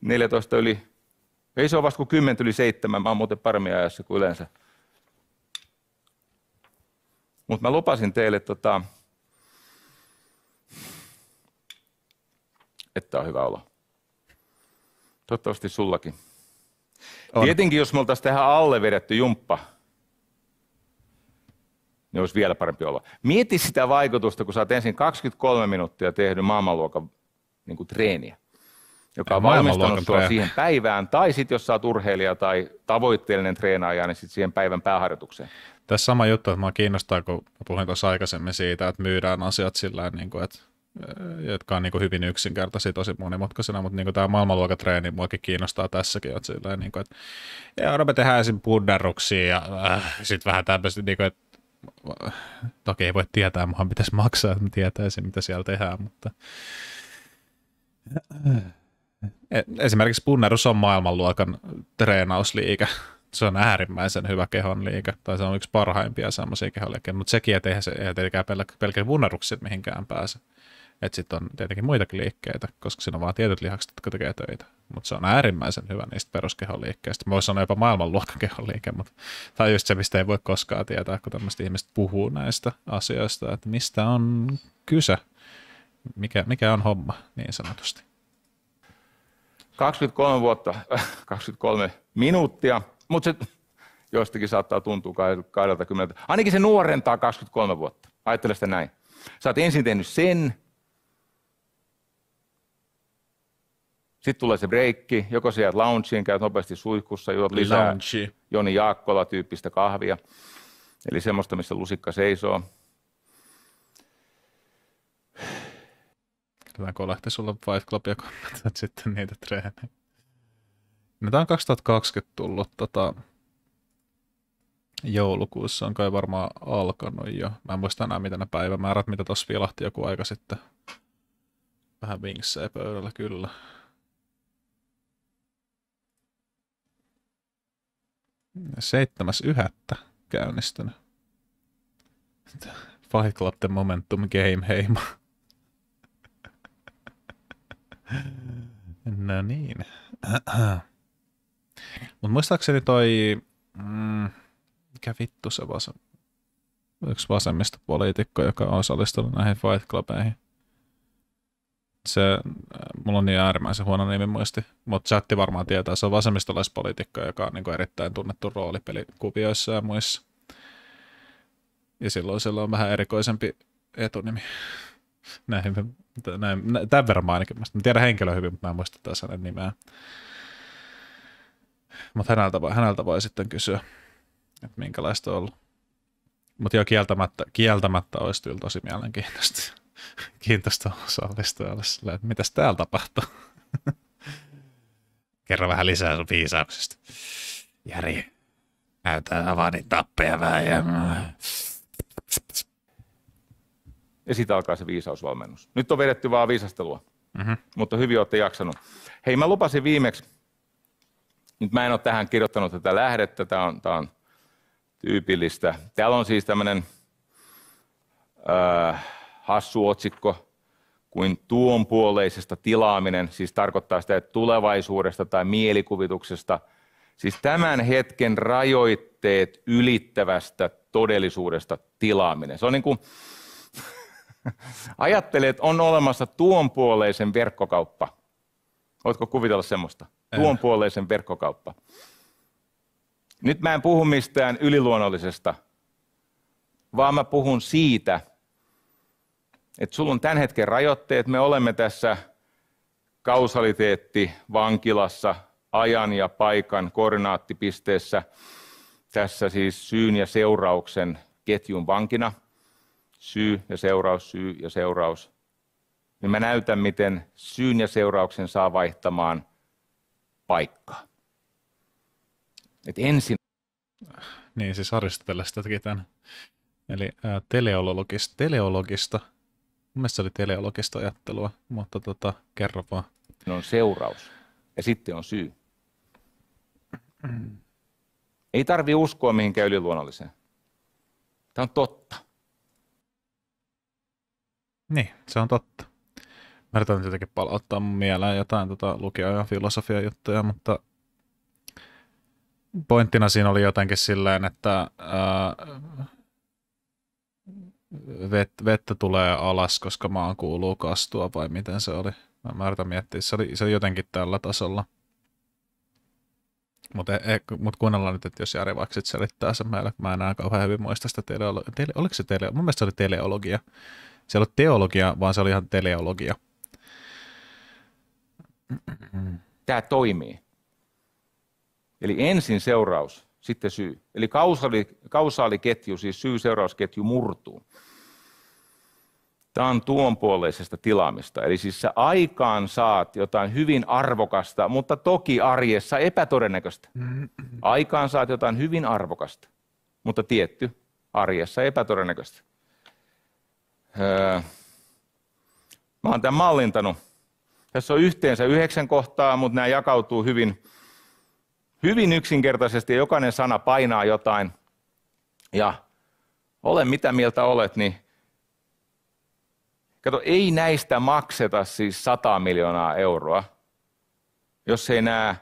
14 yli, ei se ole vasta kuin 10 yli 7, mä oon muuten paremmin ajassa kuin yleensä. Mutta mä lupasin teille tota, että on hyvä olo. Toivottavasti sullakin. On. Tietenkin, jos me oltaisiin tähän alle vedetty jumppa, niin olisi vielä parempi olla. Mieti sitä vaikutusta, kun sä oot ensin 23 minuuttia tehnyt maailmanluokan niin kuin treeniä, joka on valmistanut sua siihen päivään, tai sitten jos sä oot urheilija tai tavoitteellinen treenaaja, niin sitten siihen päivän pääharjoitukseen. Tässä sama juttu, että mä kiinnostaa, kun puhuin tuossa aikaisemmin siitä, että myydään asiat sillä tavalla, niin kuin, että jotka on niin kuin hyvin yksinkertaisia tosi monimutkaisena, mutta niin kuin tämä maailmanluokatreeni muakin kiinnostaa tässäkin, että silleen, niin kuin, että ja me tehdään ensin pundaruksia ja äh, sitten vähän tämmöistä, niin kuin, että toki ei voi tietää, muhan pitäisi maksaa, että tietäisin, mitä siellä tehdään, mutta e, esimerkiksi punnerus on maailmanluokan treenausliike, se on äärimmäisen hyvä kehon liike, tai se on yksi parhaimpia semmoisia keholiikkeitä, mutta sekin, että eihän se ei tietenkään pelkästään pelkkä mihinkään pääse. Että sitten on tietenkin muitakin liikkeitä, koska siinä on vain tietyt lihakset, jotka tekee töitä. Mutta se on äärimmäisen hyvä niistä liikkeistä. Mä voisin sanoa jopa maailmanluokan liike, mutta tämä on just se, mistä ei voi koskaan tietää, kun tämmöiset ihmiset puhuu näistä asioista, että mistä on kyse, mikä, mikä on homma niin sanotusti. 23 vuotta, 23 (laughs) minuuttia, mutta se jostakin saattaa tuntua 20. Ainakin se nuorentaa 23 vuotta. Ajattele sitä näin. Sä oot ensin tehnyt sen, Sitten tulee se breikki, joko sieltä jäät loungeen, käyt nopeasti suihkussa, juot lisää Lounge. Joni Jaakkola-tyyppistä kahvia, eli semmoista, missä lusikka seisoo. kun lähtee sulla Fight Club ja kommentoit sitten niitä treenejä. No, tämä on 2020 tullut tota, joulukuussa on kai varmaan alkanut jo. Mä en muista enää mitä ne päivämäärät, mitä tuossa vilahti joku aika sitten. Vähän vinksejä pöydällä kyllä. 7.9. käynnistynyt. Fight Club The Momentum Game Heima. No niin. Mutta muistaakseni toi, mm, mikä vittu se vasem, yksi vasemmistopoliitikko, joka on osallistunut näihin Fight Clubeihin se, äh, mulla on niin äärimmäisen huono nimi muisti, mutta chatti varmaan tietää, se on vasemmistolaispolitiikka, joka on niin erittäin tunnettu rooli pelikuvioissa ja muissa. Ja silloin sillä on vähän erikoisempi etunimi. (laughs) Näin, näin, tämän verran mä ainakin. Mä tiedän henkilöä hyvin, mutta mä en muista tässä hänen nimeä. Mutta häneltä, häneltä voi sitten kysyä, että minkälaista on ollut. Mutta jo kieltämättä, kieltämättä olisi tosi mielenkiintoista kiinteistöosallistujalle sillä, että mitäs täällä tapahtuu. (laughs) Kerro vähän lisää sun viisauksesta. Jari, näytä avaa tappeja vähän ja... Ja siitä alkaa se viisausvalmennus. Nyt on vedetty vaan viisastelua, mm-hmm. mutta hyvin olette jaksanut. Hei, mä lupasin viimeksi, nyt mä en ole tähän kirjoittanut tätä lähdettä, tämä on, tää on tyypillistä. Täällä on siis tämmöinen... Äh, hassu otsikko kuin tuon puoleisesta tilaaminen, siis tarkoittaa sitä, että tulevaisuudesta tai mielikuvituksesta, siis tämän hetken rajoitteet ylittävästä todellisuudesta tilaaminen. Se on niin kuin, (laughs) ajattelee, että on olemassa tuon puoleisen verkkokauppa. Oletko kuvitella semmoista? Tuon puoleisen verkkokauppa. Nyt mä en puhu mistään yliluonnollisesta, vaan mä puhun siitä, että sulla on tämän hetken rajoitteet, me olemme tässä kausaliteetti vankilassa ajan ja paikan koordinaattipisteessä, tässä siis syyn ja seurauksen ketjun vankina, syy ja seuraus, syy ja seuraus, niin mä näytän, miten syyn ja seurauksen saa vaihtamaan paikkaa. Et ensin... Niin, siis Aristoteles teki tämän. Eli ää, teleologista, teleologista Mun mielestä se oli teleologista ajattelua, mutta tota, kerro vaan. No on seuraus ja sitten on syy. Ei tarvi uskoa mihinkään yliluonnolliseen. Tämä on totta. Niin, se on totta. Mä yritän tietenkin palauttaa mun mieleen jotain tota, lukio- ja filosofian juttuja, mutta pointtina siinä oli jotenkin silleen, että äh, vet, vettä tulee alas, koska maan kuuluu kastua, vai miten se oli? Mä, mä yritän miettiä, se oli, se oli jotenkin tällä tasolla. Mutta e, e, mut kuunnellaan nyt, että jos Jari vaikka sit selittää sen meille, mä enää kauhean hyvin muista sitä teleologiaa. Tele, oliko se tele, mun mielestä se oli teleologia. Se oli teologia, vaan se oli ihan teleologia. Tämä toimii. Eli ensin seuraus sitten syy. Eli kausaali, kausaaliketju, siis syy-seurausketju murtuu. Tämä on tuon puoleisesta tilaamista. Eli siis sä aikaan saat jotain hyvin arvokasta, mutta toki arjessa epätodennäköistä. Aikaan saat jotain hyvin arvokasta, mutta tietty arjessa epätodennäköistä. Öö, mä oon tämän mallintanut. Tässä on yhteensä yhdeksän kohtaa, mutta nämä jakautuu hyvin hyvin yksinkertaisesti ja jokainen sana painaa jotain. Ja ole mitä mieltä olet, niin kato, ei näistä makseta siis 100 miljoonaa euroa, jos ei nämä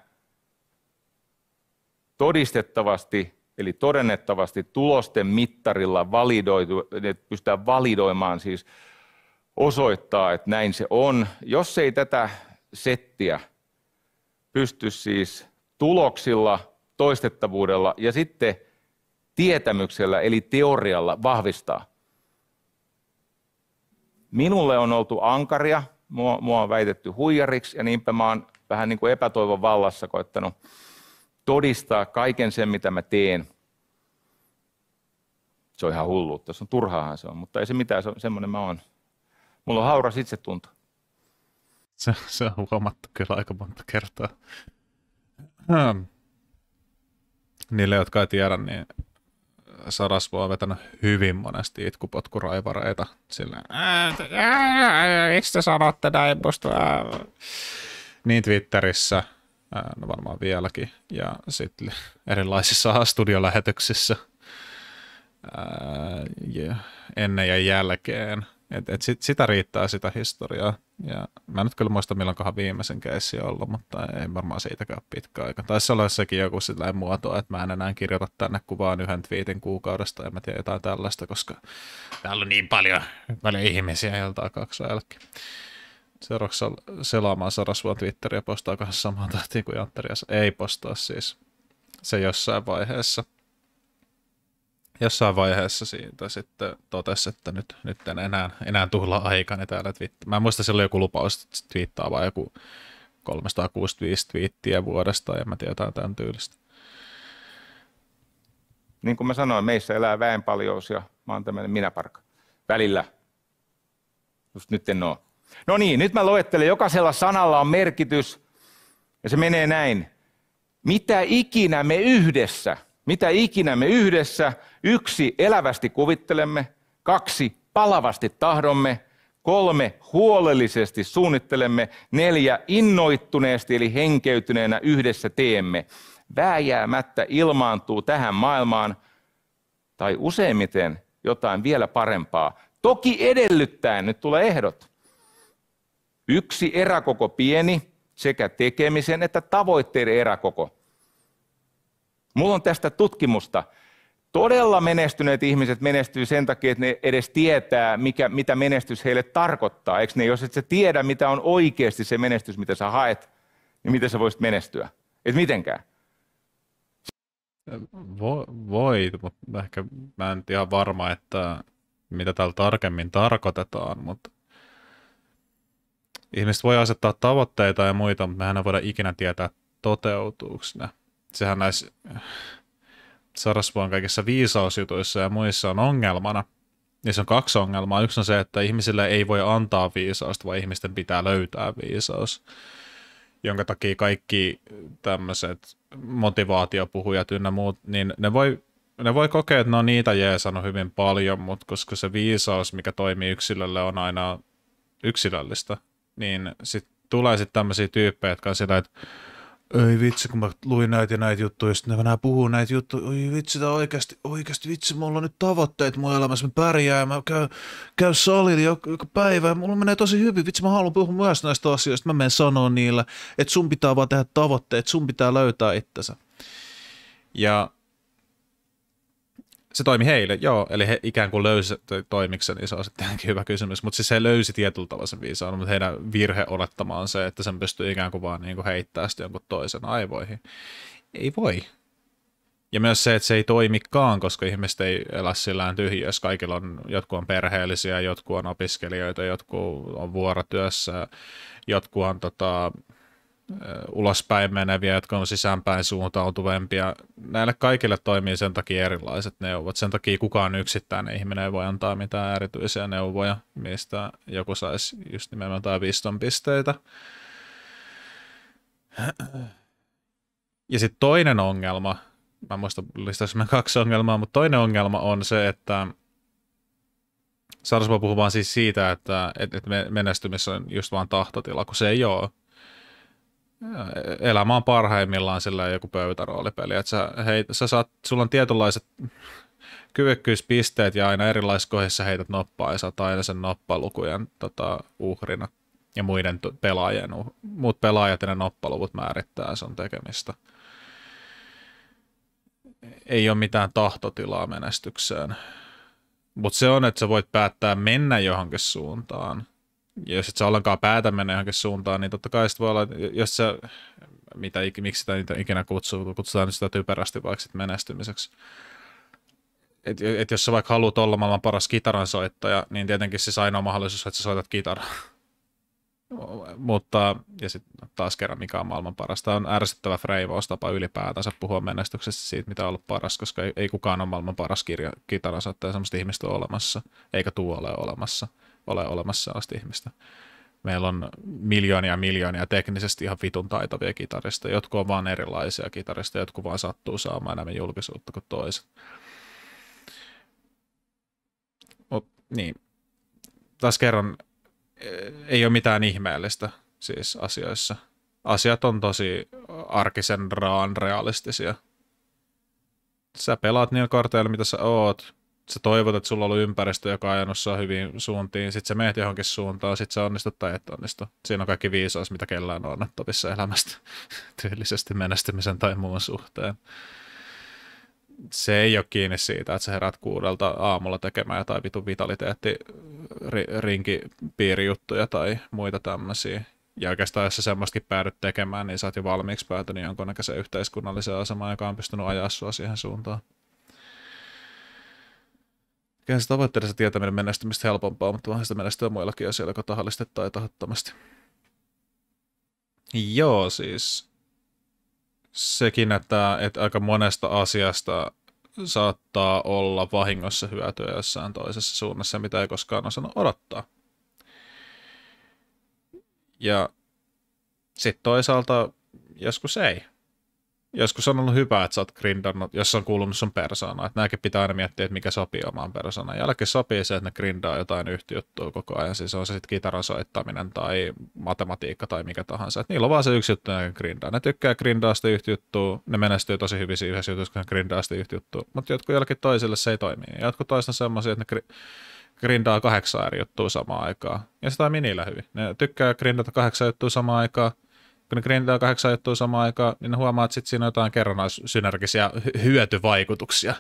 todistettavasti, eli todennettavasti tulosten mittarilla validoitu, että pystytään validoimaan siis osoittaa, että näin se on. Jos ei tätä settiä pysty siis tuloksilla, toistettavuudella ja sitten tietämyksellä eli teorialla vahvistaa. Minulle on oltu ankaria, mua, mua on väitetty huijariksi ja niinpä mä oon vähän niin kuin epätoivon vallassa koittanut todistaa kaiken sen, mitä mä teen. Se on ihan hulluutta, se on turhaahan se on, mutta ei se mitään, se on, semmoinen mä oon. Mulla on hauras itsetunto. Se, se on huomattu kyllä aika monta kertaa. Hmm. Niille, jotka ei tiedä, niin Sarasvo on vetänyt hyvin monesti itkupotkuraivareita. Sillä, miksi te sanotte näin musta? Niin Twitterissä, ää, no varmaan vieläkin, ja sitten erilaisissa (laughs) studiolähetyksissä ää, ennen ja jälkeen. Et, et sit, sitä riittää sitä historiaa. Ja mä en nyt kyllä muista milloinkohan viimeisen keissi ollut, mutta ei varmaan siitäkään pitkä aika. Taisi olla sekin joku sellainen muoto, että mä en enää kirjoita tänne kuvaan yhden twiitin kuukaudesta ja mä tiedän jotain tällaista, koska täällä on niin paljon, paljon ihmisiä joltain kaksi jälkeen. Seuraavaksi selaamaan sarasvua Twitteriä, postaakohan samaan tahtiin kuin Jantteri, ei postaa siis se jossain vaiheessa jossain vaiheessa siitä sitten totesi, että nyt, nyt en enää, enää tuhlaa aikani täällä twittää. Mä muistan, muista, joku lupaus, että twiittaa vaan joku 365 twiittiä vuodesta ja mä tiedän tämän tyylistä. Niin kuin mä sanoin, meissä elää väenpaljous ja mä oon tämmöinen minäparka. Välillä. Just nyt en oo. No niin, nyt mä luettelen. Jokaisella sanalla on merkitys ja se menee näin. Mitä ikinä me yhdessä mitä ikinä me yhdessä, yksi elävästi kuvittelemme, kaksi palavasti tahdomme, kolme huolellisesti suunnittelemme, neljä innoittuneesti eli henkeytyneenä yhdessä teemme, vääjäämättä ilmaantuu tähän maailmaan tai useimmiten jotain vielä parempaa. Toki edellyttäen, nyt tulee ehdot. Yksi eräkoko pieni, sekä tekemisen että tavoitteiden eräkoko. Mulla on tästä tutkimusta. Todella menestyneet ihmiset menestyy sen takia, että ne edes tietää, mikä, mitä menestys heille tarkoittaa. Eikö ne, jos et sä tiedä, mitä on oikeasti se menestys, mitä sä haet, niin miten sä voisit menestyä? Et mitenkään. Voi, voi mutta ehkä mä en ihan varma, että mitä täällä tarkemmin tarkoitetaan, mutta ihmiset voi asettaa tavoitteita ja muita, mutta mehän ei voida ikinä tietää, toteutuuko ne sehän näissä äh, sarasvuon kaikissa viisausjutuissa ja muissa on ongelmana. Niissä on kaksi ongelmaa. Yksi on se, että ihmisille ei voi antaa viisausta, vaan ihmisten pitää löytää viisaus. Jonka takia kaikki tämmöiset motivaatiopuhujat ynnä muut, niin ne voi, ne voi kokea, että no niitä niitä sano hyvin paljon, mutta koska se viisaus, mikä toimii yksilölle, on aina yksilöllistä, niin sitten tulee sitten tämmöisiä tyyppejä, jotka on sillä, että ei vitsi, kun mä luin näitä ja näitä juttuja, sitten nämä puhuu näitä juttuja, oi vitsi, tää oikeasti, oikeasti vitsi, mulla on nyt tavoitteet mun elämässä, mä pärjään, mä käyn, käyn salilla joka, joka päivä, ja mulla menee tosi hyvin, vitsi, mä haluan puhua myös näistä asioista, mä menen sanoa niillä, että sun pitää vaan tehdä tavoitteet, sun pitää löytää itsensä. Ja se toimi heille, joo, eli he ikään kuin löysivät toimiksen, niin se on sitten hyvä kysymys, mutta siis he löysi tietyllä tavalla sen viisaan, mutta heidän virhe olettamaan on se, että sen pystyy ikään kuin vaan niin kuin heittämään sitten jonkun toisen aivoihin. Ei voi. Ja myös se, että se ei toimikaan, koska ihmiset ei elä sillä tyhjiössä. Kaikilla on, jotkut on perheellisiä, jotkut on opiskelijoita, jotkut on vuorotyössä, jotkut on tota, ulospäin meneviä, jotka on sisäänpäin suuntautuvempia. Näille kaikille toimii sen takia erilaiset neuvot. Sen takia kukaan yksittäinen ihminen ei voi antaa mitään erityisiä neuvoja, mistä joku saisi just nimenomaan tai viston pisteitä. Ja sitten toinen ongelma, mä muista listasimme kaksi ongelmaa, mutta toinen ongelma on se, että Sarsma puhumaan siis siitä, että, että menestymis on just vaan tahtotila, kun se ei ole elämä on parhaimmillaan sillä joku pöytäroolipeli. Että sä, hei, sä saat, sulla on tietynlaiset kyvykkyyspisteet ja aina erilaisissa kohdissa heität noppaa ja saat aina sen noppalukujen tota, uhrina ja muiden pelaajien, muut pelaajat ja ne noppaluvut määrittää sun tekemistä. Ei ole mitään tahtotilaa menestykseen. Mutta se on, että sä voit päättää mennä johonkin suuntaan – ja jos et sä ollenkaan päätä mennä johonkin suuntaan, niin totta kai sit voi olla, jos sä, mitä, miksi sitä niitä ikinä kutsuu, kutsutaan sitä typerästi vaikka sit menestymiseksi. Et, et jos sä vaikka haluat olla maailman paras kitaransoittaja, niin tietenkin siis ainoa mahdollisuus, että sä soitat kitaraa. (laughs) Mutta, ja sitten taas kerran, mikä on maailman paras. Tämä on ärsyttävä freivoustapa ylipäätänsä puhua menestyksestä siitä, mitä on ollut paras, koska ei, ei kukaan ole maailman paras kirja, kitaransoittaja, semmoista ihmistä ole olemassa, eikä tuo ole olemassa ole olemassa sellaista ihmistä. Meillä on miljoonia miljoonia teknisesti ihan vitun taitavia kitarista. Jotkut on vaan erilaisia kitarista, jotkut vaan sattuu saamaan enemmän julkisuutta kuin toiset. Mut, niin. Taas kerran, eh, ei ole mitään ihmeellistä siis asioissa. Asiat on tosi arkisen raan realistisia. Sä pelaat niillä korteilla, mitä sä oot sä toivot, että sulla on ollut ympäristö, joka on ajanut sua hyvin suuntiin, sit sä meet johonkin suuntaan, sit sä onnistut tai et onnistu. Siinä on kaikki viisaus, mitä kellään on annettavissa elämästä, (laughs) tyylisesti menestymisen tai muun suhteen. Se ei ole kiinni siitä, että sä herät kuudelta aamulla tekemään jotain vitu vitaliteetti rinkipiirijuttuja tai muita tämmöisiä. Ja oikeastaan, jos sä semmoistakin päädyt tekemään, niin sä oot jo valmiiksi päätynyt jonkunnäköisen yhteiskunnalliseen asemaan, joka on pystynyt ajaa sua siihen suuntaan. Kyllä se tavoitteellisessa tietäminen menestymistä helpompaa, mutta vähän sitä menestyä muillakin asioilla, joko tahallisesti tai tahattomasti. Joo, siis sekin, että, että aika monesta asiasta saattaa olla vahingossa hyötyä jossain toisessa suunnassa, mitä ei koskaan osannut odottaa. Ja sitten toisaalta joskus ei joskus on ollut hyvä, että sä oot grindannut, jos on kuulunut sun persoonaan. Että nääkin pitää aina miettiä, että mikä sopii omaan persoonaan. Jälkeen sopii se, että ne grindaa jotain juttua koko ajan. Siis on se sitten kitaran soittaminen tai matematiikka tai mikä tahansa. Et niillä on vaan se yksi juttu, ne grindaa. Ne tykkää grindaa sitä juttua. Ne menestyy tosi hyvin siinä yhdessä jutussa, kun ne grindaa sitä juttua. Mutta jotkut jälkeen toisille se ei toimi. jotkut toista semmoisia, että ne gri- grindaa kahdeksan eri juttua samaan aikaan. Ja se toimii niillä hyvin. Ne tykkää grindata kahdeksan juttua samaan aikaan kun ne grindaa kahdeksan juttua samaan aikaan, niin ne huomaa, että sit siinä on jotain kerranaissynergisiä hyötyvaikutuksia.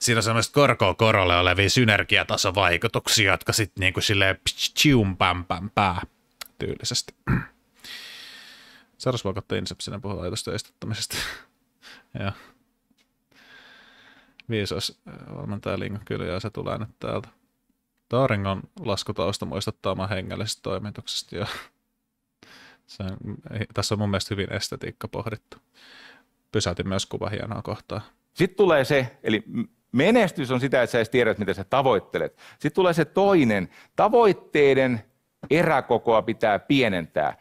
Siinä on semmoista korkoa korolle olevia synergiatasovaikutuksia, jotka sitten niinku silleen pam pää tyylisesti. (clears throat) Saras vaikuttaa Inceptionin puhuu ajatusten istuttamisesta. (laughs) Joo. Viisas äh, valmentaja Linko kyllä, ja se tulee nyt täältä. Taaringon laskutausta muistuttaa oman hengellisestä toimituksesta. Joo. Se, tässä on mun mielestä hyvin estetiikka pohdittu. Pysäytin myös kuva hienoa kohtaa. Sitten tulee se, eli menestys on sitä, että sä edes tiedät, mitä sä tavoittelet. Sitten tulee se toinen, tavoitteiden eräkokoa pitää pienentää.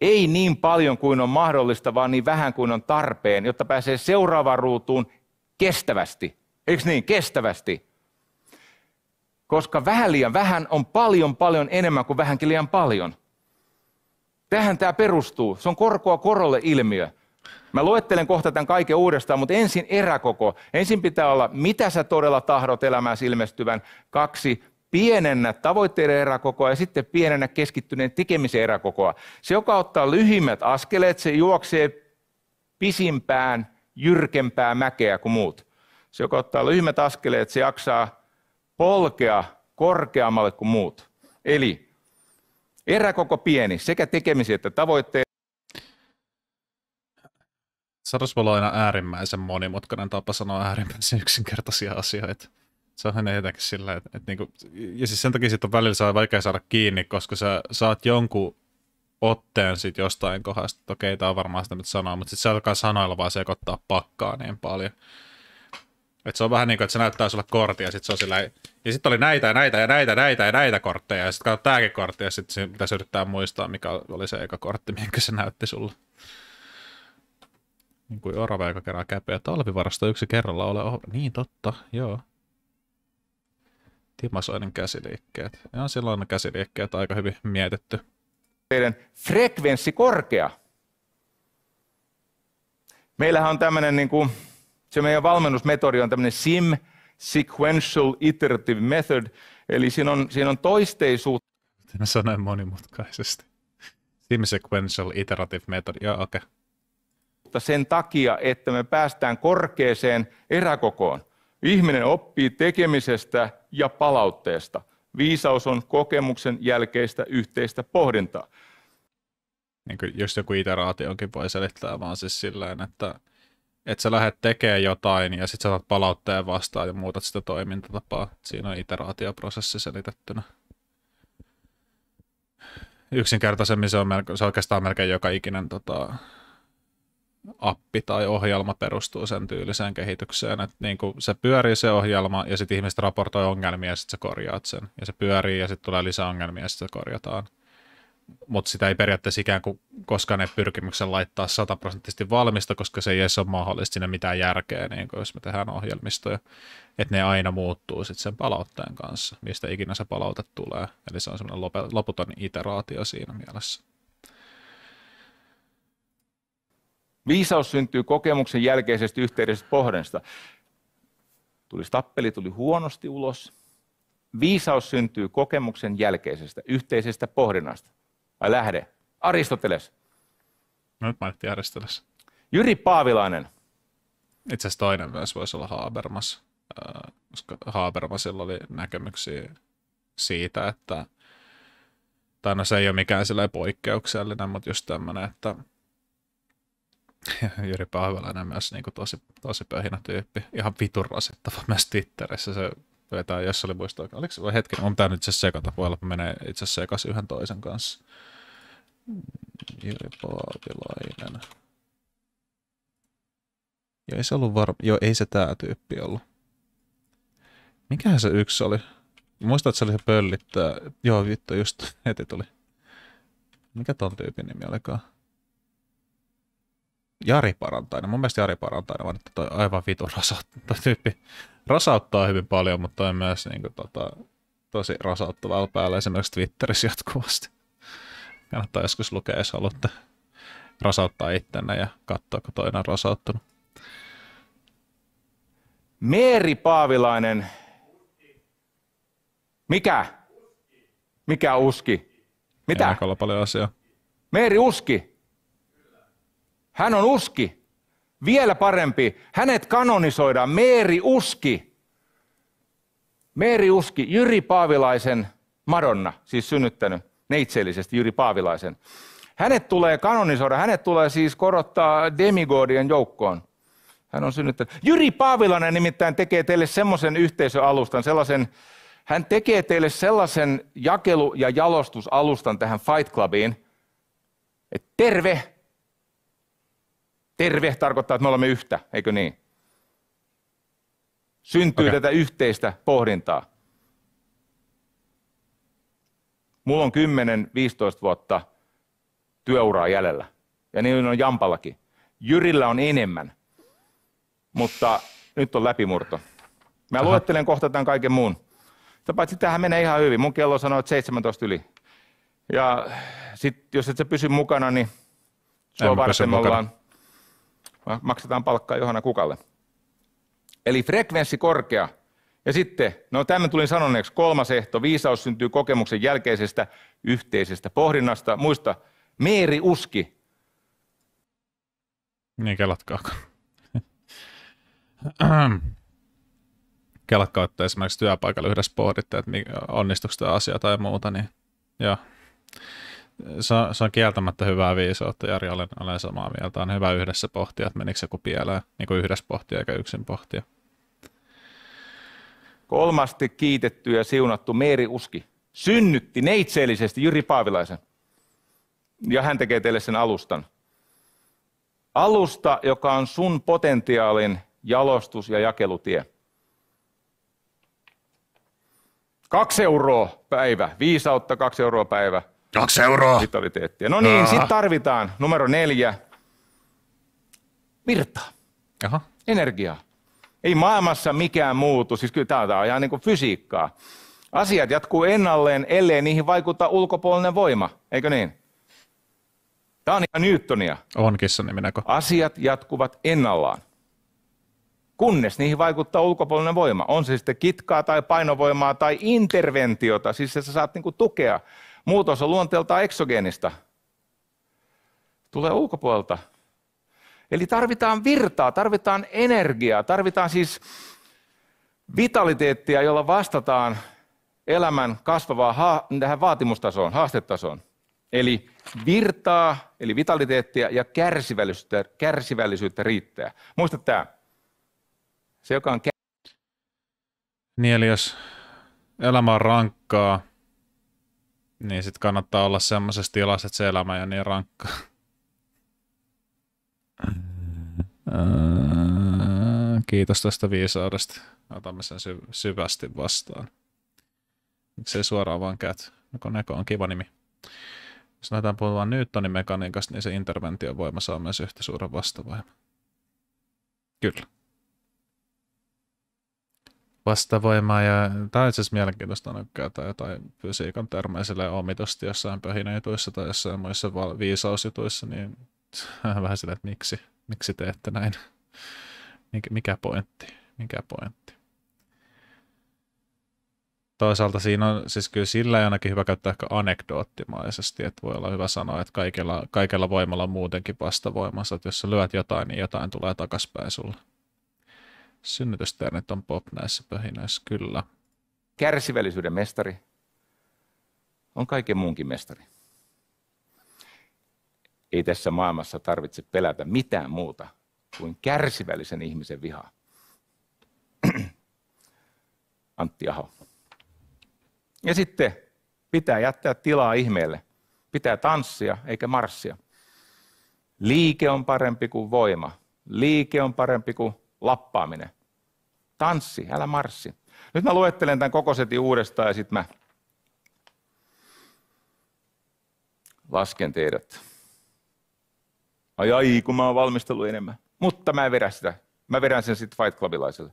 Ei niin paljon kuin on mahdollista, vaan niin vähän kuin on tarpeen, jotta pääsee seuraavaan ruutuun kestävästi. Eikö niin? Kestävästi. Koska vähän liian vähän on paljon paljon enemmän kuin vähänkin liian paljon. Tähän tämä perustuu. Se on korkoa korolle ilmiö. Mä luettelen kohta tämän kaiken uudestaan, mutta ensin eräkoko. Ensin pitää olla, mitä sä todella tahdot elämässä ilmestyvän. Kaksi, pienennä tavoitteiden eräkokoa ja sitten pienennä keskittyneen tekemisen eräkokoa. Se, joka ottaa lyhimmät askeleet, se juoksee pisimpään, jyrkempää mäkeä kuin muut. Se, joka ottaa lyhimmät askeleet, se jaksaa polkea korkeammalle kuin muut. Eli Eräkoko pieni, sekä tekemisiä että tavoitteet. Sadas voi olla aina äärimmäisen monimutkainen tapa sanoa äärimmäisen yksinkertaisia asioita. Se on hänen jotenkin sillä, että, että niinku, ja siis sen takia sit on välillä saa vaikea saada kiinni, koska sä saat jonkun otteen sit jostain kohdasta, että okei, tämä on varmaan sitä, mitä sanoa, mutta sitten se alkaa sanoilla vaan sekoittaa pakkaa niin paljon. Et se on vähän niin kuin, että se näyttää sulle kortti ja sitten se on sillä... Ja sitten oli näitä ja näitä ja näitä ja näitä ja näitä kortteja ja sitten katsot tääkin kortti ja sitten pitäisi yrittää muistaa, mikä oli se eka kortti, (laughs) minkä se näytti sulle. Niin kuin orava, joka kerää käpeä. talvivarasto yksi kerralla ole oh, Niin totta, joo. Timasoinen käsiliikkeet. Ja on silloin on käsiliikkeet aika hyvin mietitty. Teidän frekvenssi korkea. Meillähän on tämmöinen niin kuin se meidän valmennusmetodi on tämmöinen SIM, Sequential Iterative Method, eli siinä on, siinä on toisteisuutta. Mä sanoin monimutkaisesti. SIM, Sequential Iterative Method, joo okei. Okay. Sen takia, että me päästään korkeeseen eräkokoon. Ihminen oppii tekemisestä ja palautteesta. Viisaus on kokemuksen jälkeistä yhteistä pohdintaa. Niin kuin, jos joku iteraatiokin voi selittää vaan siis sillä että että sä lähdet tekemään jotain ja sitten sä saat palautteen vastaan ja muutat sitä toimintatapaa. Siinä on iteraatioprosessi selitettynä. Yksinkertaisemmin se on, melko, se oikeastaan melkein joka ikinen tota, appi tai ohjelma perustuu sen tyyliseen kehitykseen, että niin kuin se pyörii se ohjelma ja sitten ihmiset raportoi ongelmia ja sitten sä korjaat sen. Ja se pyörii ja sitten tulee lisää ongelmia ja sitten se korjataan mutta sitä ei periaatteessa ikään kuin koskaan ei pyrkimyksen laittaa sataprosenttisesti valmista, koska se ei edes ole mahdollista siinä mitään järkeä, niin jos me tehdään ohjelmistoja, että ne aina muuttuu sitten sen palautteen kanssa, mistä ikinä se palaute tulee. Eli se on semmoinen lop- loputon iteraatio siinä mielessä. Viisaus syntyy kokemuksen jälkeisestä yhteydestä pohdesta. Tuli tappeli, tuli huonosti ulos. Viisaus syntyy kokemuksen jälkeisestä yhteisestä pohdinnasta. Vai lähde. Aristoteles. nyt mainittiin Aristoteles. Jyri Paavilainen. Itse asiassa toinen myös voisi olla Habermas, äh, koska Habermasilla oli näkemyksiä siitä, että, tai no se ei ole mikään poikkeuksellinen, mutta just tämmöinen, että (laughs) Jyri Paavilainen myös niin kuin tosi, tosi pöhinä tyyppi. Ihan vitun rasittava myös Twitterissä. Se tai tämä Jesse oli muistaa. Oliko se hetken? On tämä nyt se sekata. Voi olla, menee itse asiassa sekas yhden toisen kanssa. Jiri Paavilainen. Jo ei se ollut varma. Joo, ei se tää tyyppi ollut. Mikähän se yksi oli? Muistan, että se oli se pöllittää. Joo, vittu, just heti tuli. Mikä ton tyypin nimi olikaan? Jari Parantainen. Mun mielestä Jari Parantainen on että toi aivan vitu rasautta tyyppi. Rasauttaa hyvin paljon, mutta on myös niin kuin, tota, tosi rasauttavalla päällä esimerkiksi Twitterissä jatkuvasti. Kannattaa joskus lukea, jos haluatte rasauttaa ittenä ja katsoa, kun toinen on rasauttunut. Meeri Paavilainen. Mikä? Mikä uski? Mitä? Ei paljon asiaa. Meeri Uski. Hän on uski. Vielä parempi, hänet kanonisoidaan Meeri Uski. Meeri Uski, Jyri Paavilaisen Madonna, siis synnyttänyt neitsellisesti Jyri Paavilaisen. Hänet tulee kanonisoida, hänet tulee siis korottaa demigodien joukkoon. Hän on synnyttänyt. Jyri Paavilainen nimittäin tekee teille semmoisen yhteisöalustan, sellaisen, hän tekee teille sellaisen jakelu- ja jalostusalustan tähän Fight Clubiin, että terve, Terve tarkoittaa, että me olemme yhtä, eikö niin? Syntyy okay. tätä yhteistä pohdintaa. Mulla on 10-15 vuotta työuraa jäljellä. Ja niin on Jampallakin. Jyrillä on enemmän. Mutta nyt on läpimurto. Mä Aha. luettelen kohta tämän kaiken muun. paitsi tähän menee ihan hyvin. Mun kello sanoo, että 17 yli. Ja sit, jos et sä pysy mukana, niin sua varten me ollaan maksetaan palkkaa Johanna Kukalle. Eli frekvenssi korkea. Ja sitten, no tämän tulin sanoneeksi, kolmas ehto, viisaus syntyy kokemuksen jälkeisestä yhteisestä pohdinnasta. Muista, Meeri Uski. Niin, kelatkaa. (clears throat) kelatkaa, että esimerkiksi työpaikalla yhdessä pohditte, että onnistuiko tämä asia tai muuta, niin joo se on, se on kieltämättä hyvää viisautta, Jari, olen, olen samaa mieltä. On hyvä yhdessä pohtia, että menikö joku pieleen, niin kuin yhdessä pohtia eikä yksin pohtia. Kolmasti kiitetty ja siunattu Meeri Uski synnytti neitseellisesti Jyri Paavilaisen. Ja hän tekee teille sen alustan. Alusta, joka on sun potentiaalin jalostus- ja jakelutie. Kaksi euroa päivä, viisautta kaksi euroa päivä – Kaksi euroa. Vitaliteettia. No niin, sitten tarvitaan numero neljä. Virtaa. Aha. Energiaa. Ei maailmassa mikään muutu. Siis kyllä tämä on ihan niin kuin fysiikkaa. Asiat jatkuu ennalleen, ellei niihin vaikuta ulkopuolinen voima. Eikö niin? Tämä on ihan Newtonia. On kissan Asiat jatkuvat ennallaan, kunnes niihin vaikuttaa ulkopuolinen voima. On se sitten kitkaa tai painovoimaa tai interventiota. Siis sä saat kuin niinku tukea Muutos on luonteeltaan eksogeenista. Tulee ulkopuolelta. Eli tarvitaan virtaa, tarvitaan energiaa, tarvitaan siis vitaliteettia, jolla vastataan elämän kasvavaan ha- tähän vaatimustasoon, haastetasoon. Eli virtaa, eli vitaliteettia ja kärsivällisyyttä, kärsivällisyyttä riittää. Muista tämä. Se, joka on kä- Niin, eli jos elämä on rankkaa, niin sit kannattaa olla semmoisessa tilassa, että se elämä ei ole niin rankkaa. Kiitos tästä viisaudesta. Otamme sen sy- syvästi vastaan. Miksei suoraan vaan kät. No Neko on kiva nimi. Jos näytään puhutaan Newtonin mekaniikasta, niin se interventiovoima saa myös yhtä suuren vastavoiman. Kyllä vastavoimaa. Ja tämä on itse asiassa mielenkiintoista nykyään, tai jotain fysiikan termejä silleen omitusti jossain pöhinäjutuissa tai jossain muissa viisausjutuissa, niin (laughs) vähän sille, että miksi, miksi teette näin? Mikä pointti? Mikä pointti? toisaalta siinä on, siis kyllä sillä ei ainakin hyvä käyttää ehkä anekdoottimaisesti, että voi olla hyvä sanoa, että kaikella, kaikella voimalla on muutenkin vastavoimansa, että jos sä lyöt jotain, niin jotain tulee takaspäin sulle. Synnytystärnit on pop näissä pöhinöissä, kyllä. Kärsivällisyyden mestari on kaiken muunkin mestari. Ei tässä maailmassa tarvitse pelätä mitään muuta kuin kärsivällisen ihmisen vihaa. (clears throat) Antti Aho. Ja sitten pitää jättää tilaa ihmeelle. Pitää tanssia eikä marssia. Liike on parempi kuin voima. Liike on parempi kuin lappaaminen. Tanssi, älä marssi. Nyt mä luettelen tämän koko setin uudestaan ja sitten mä lasken teidät. Ai ai, kun mä oon valmistellut enemmän. Mutta mä en vedä sitä. Mä vedän sen sitten Fight Clubilaiselle.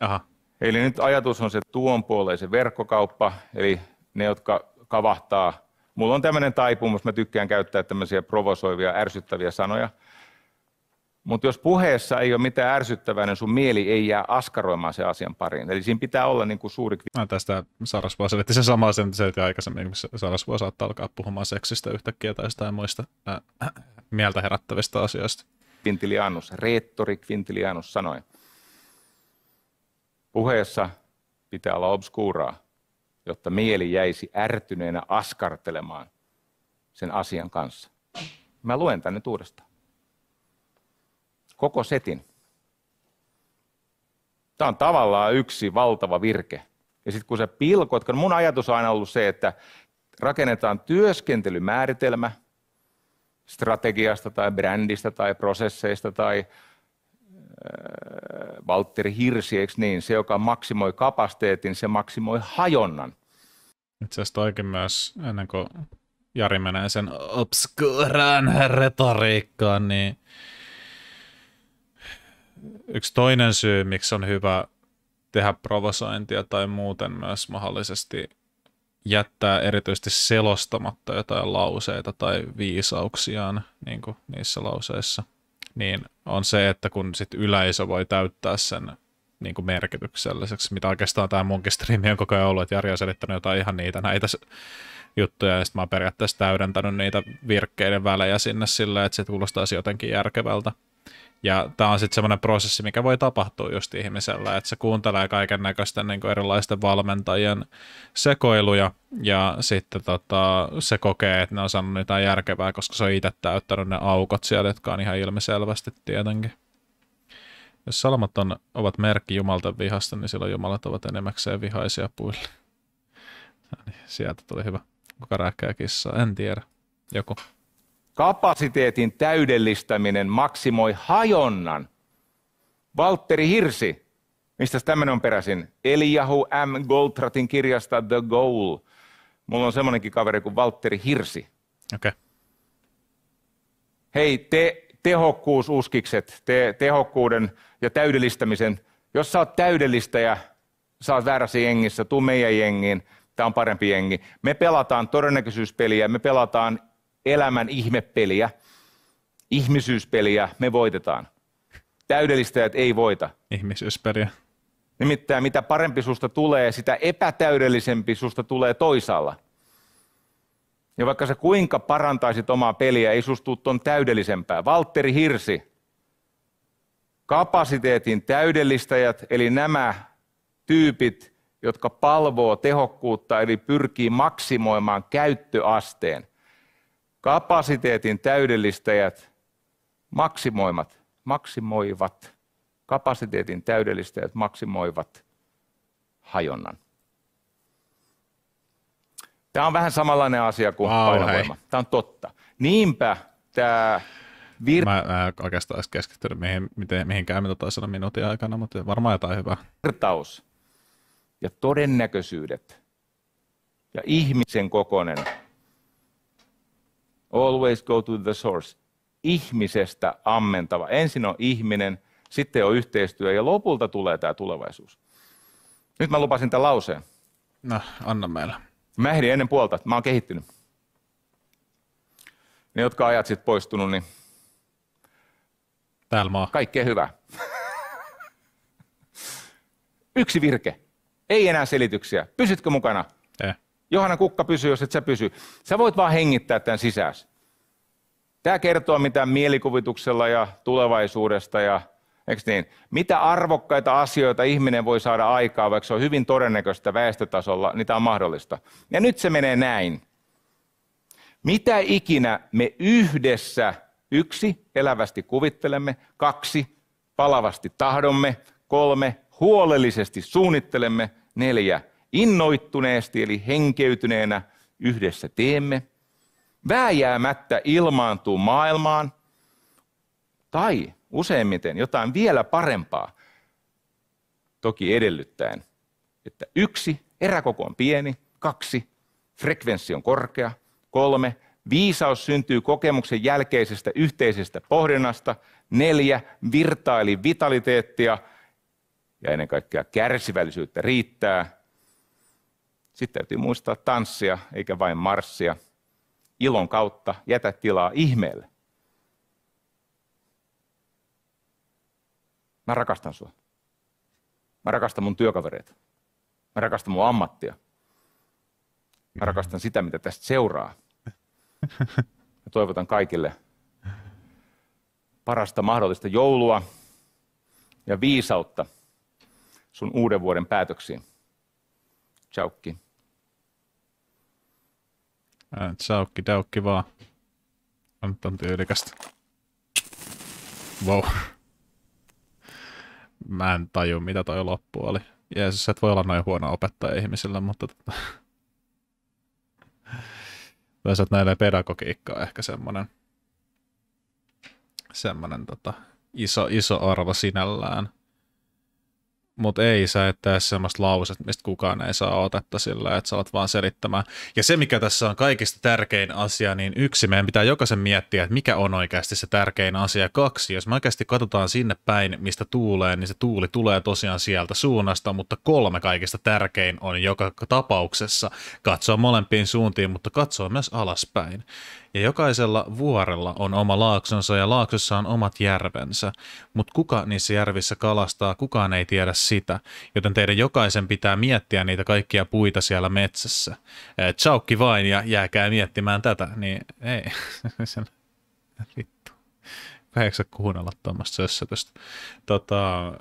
Aha. Eli nyt ajatus on se tuon se verkkokauppa, eli ne, jotka kavahtaa. Mulla on tämmöinen taipumus, mä tykkään käyttää tämmöisiä provosoivia, ärsyttäviä sanoja – mutta jos puheessa ei ole mitään ärsyttävää, niin sun mieli ei jää askaroimaan sen asian pariin. Eli siinä pitää olla niin kuin suuri... No, tästä Sarasvua selitti se samaa sen, että selitti aikaisemmin, kun Sarasvua saattaa alkaa puhumaan seksistä yhtäkkiä tai jostain muista äh, mieltä herättävistä asioista. Quintilianus, reettori Quintilianus sanoi, puheessa pitää olla obskuuraa, jotta mieli jäisi ärtyneenä askartelemaan sen asian kanssa. Mä luen tänne uudestaan koko setin. Tämä on tavallaan yksi valtava virke. Ja sitten kun se pilkot, kun mun ajatus on aina ollut se, että rakennetaan työskentelymääritelmä strategiasta tai brändistä tai prosesseista tai öö, Valtteri Hirsi, eikö niin? Se, joka maksimoi kapasiteetin, se maksimoi hajonnan. Itse asiassa toikin myös, ennen kuin Jari menee sen obskuraan retoriikkaan, niin yksi toinen syy, miksi on hyvä tehdä provosointia tai muuten myös mahdollisesti jättää erityisesti selostamatta jotain lauseita tai viisauksiaan niin kuin niissä lauseissa, niin on se, että kun sit yleisö voi täyttää sen niin kuin merkitykselliseksi, mitä oikeastaan tämä munkin striimi on koko ajan ollut, että Jari on selittänyt jotain ihan niitä näitä juttuja, ja sitten mä oon periaatteessa täydentänyt niitä virkkeiden välejä sinne silleen, että se kuulostaisi jotenkin järkevältä. Ja tämä on sitten semmoinen prosessi, mikä voi tapahtua just ihmisellä, että se kuuntelee kaiken näköistä niin erilaisten valmentajien sekoiluja ja sitten tota, se kokee, että ne on saanut jotain järkevää, koska se on itse täyttänyt ne aukot siellä, jotka on ihan ilmiselvästi tietenkin. Jos salmat on, ovat merkki Jumalta vihasta, niin silloin Jumalat ovat enemmäkseen vihaisia puille. (laughs) Niin, sieltä tuli hyvä. Kuka rääkkää kissaa? En tiedä. Joku. Kapasiteetin täydellistäminen maksimoi hajonnan. Valtteri Hirsi, mistä tämmöinen on peräisin? Eliahu M. Goldtratin kirjasta The Goal. Mulla on semmoinenkin kaveri kuin Valtteri Hirsi. Okay. Hei, te tehokkuususkikset, te tehokkuuden ja täydellistämisen. Jos sä oot ja sä oot väärässä jengissä, tuu meidän jengiin, tämä on parempi jengi. Me pelataan todennäköisyyspeliä, me pelataan elämän ihmepeliä, ihmisyyspeliä me voitetaan. Täydellistäjät ei voita. Ihmisyyspeliä. Nimittäin mitä parempi susta tulee, sitä epätäydellisempi susta tulee toisaalla. Ja vaikka se kuinka parantaisit omaa peliä, ei susta tuon täydellisempää. Valtteri Hirsi, kapasiteetin täydellistäjät, eli nämä tyypit, jotka palvoo tehokkuutta, eli pyrkii maksimoimaan käyttöasteen. Kapasiteetin täydellistäjät maksimoivat, maksimoivat, kapasiteetin täydellistäjät maksimoivat hajonnan. Tämä on vähän samanlainen asia kuin wow, painovoima. Hei. Tämä on totta. Niinpä tämä Vir... Mä, mä en oikeastaan edes keskittynyt mihin, miten, mihin käymme toisella minuutin aikana, mutta varmaan jotain hyvää. Virtaus ja todennäköisyydet ja ihmisen kokoinen Always go to the source. Ihmisestä ammentava. Ensin on ihminen, sitten on yhteistyö ja lopulta tulee tämä tulevaisuus. Nyt mä lupasin tämän lauseen. No, anna meillä. Mä ehdin ennen puolta, mä oon kehittynyt. Ne, jotka ajat sitten poistunut, niin... Täällä maa. Kaikkea hyvää. Yksi virke. Ei enää selityksiä. Pysytkö mukana? Eh. Johanna kukka pysyy, jos et sä pysy. Sä voit vaan hengittää tämän sisäs. Tämä kertoo mitä mielikuvituksella ja tulevaisuudesta ja Eikö niin? Mitä arvokkaita asioita ihminen voi saada aikaa, vaikka se on hyvin todennäköistä väestötasolla, niin tämä on mahdollista. Ja nyt se menee näin. Mitä ikinä me yhdessä, yksi, elävästi kuvittelemme, kaksi, palavasti tahdomme, kolme, huolellisesti suunnittelemme, neljä, innoittuneesti eli henkeytyneenä yhdessä teemme, vääjäämättä ilmaantuu maailmaan tai useimmiten jotain vielä parempaa, toki edellyttäen, että yksi, eräkoko on pieni, kaksi, frekvenssi on korkea, kolme, viisaus syntyy kokemuksen jälkeisestä yhteisestä pohdinnasta, neljä, virtaili vitaliteettia ja ennen kaikkea kärsivällisyyttä riittää, sitten täytyy muistaa tanssia, eikä vain marssia. Ilon kautta jätä tilaa ihmeelle. Mä rakastan sua. Mä rakastan mun työkavereita. Mä rakastan mun ammattia. Mä rakastan sitä, mitä tästä seuraa. Mä toivotan kaikille parasta mahdollista joulua ja viisautta sun uuden vuoden päätöksiin. Ciaokin. Tsaukki daukki vaan. anta on tyylikästä. Wow. (laughs) Mä en taju, mitä toi loppu oli. Jeesus, et voi olla noin huono opettaja ihmisille, mutta... Toisaalta (laughs) näille pedagogiikka on ehkä semmonen, semmonen tota, iso, iso arvo sinällään mutta ei, sä et tee semmoista lauset, mistä kukaan ei saa otetta sillä, että sä alat vaan selittämään. Ja se, mikä tässä on kaikista tärkein asia, niin yksi, meidän pitää jokaisen miettiä, että mikä on oikeasti se tärkein asia. Kaksi, jos me oikeasti katsotaan sinne päin, mistä tuulee, niin se tuuli tulee tosiaan sieltä suunnasta, mutta kolme kaikista tärkein on joka tapauksessa katsoa molempiin suuntiin, mutta katsoa myös alaspäin ja jokaisella vuorella on oma laaksonsa ja laaksossa on omat järvensä, mutta kuka niissä järvissä kalastaa, kukaan ei tiedä sitä, joten teidän jokaisen pitää miettiä niitä kaikkia puita siellä metsässä. Äh, tsaukki vain ja jääkää miettimään tätä, niin ei. (laughs) heksä kuunnella tuommoista sössötystä. Tota,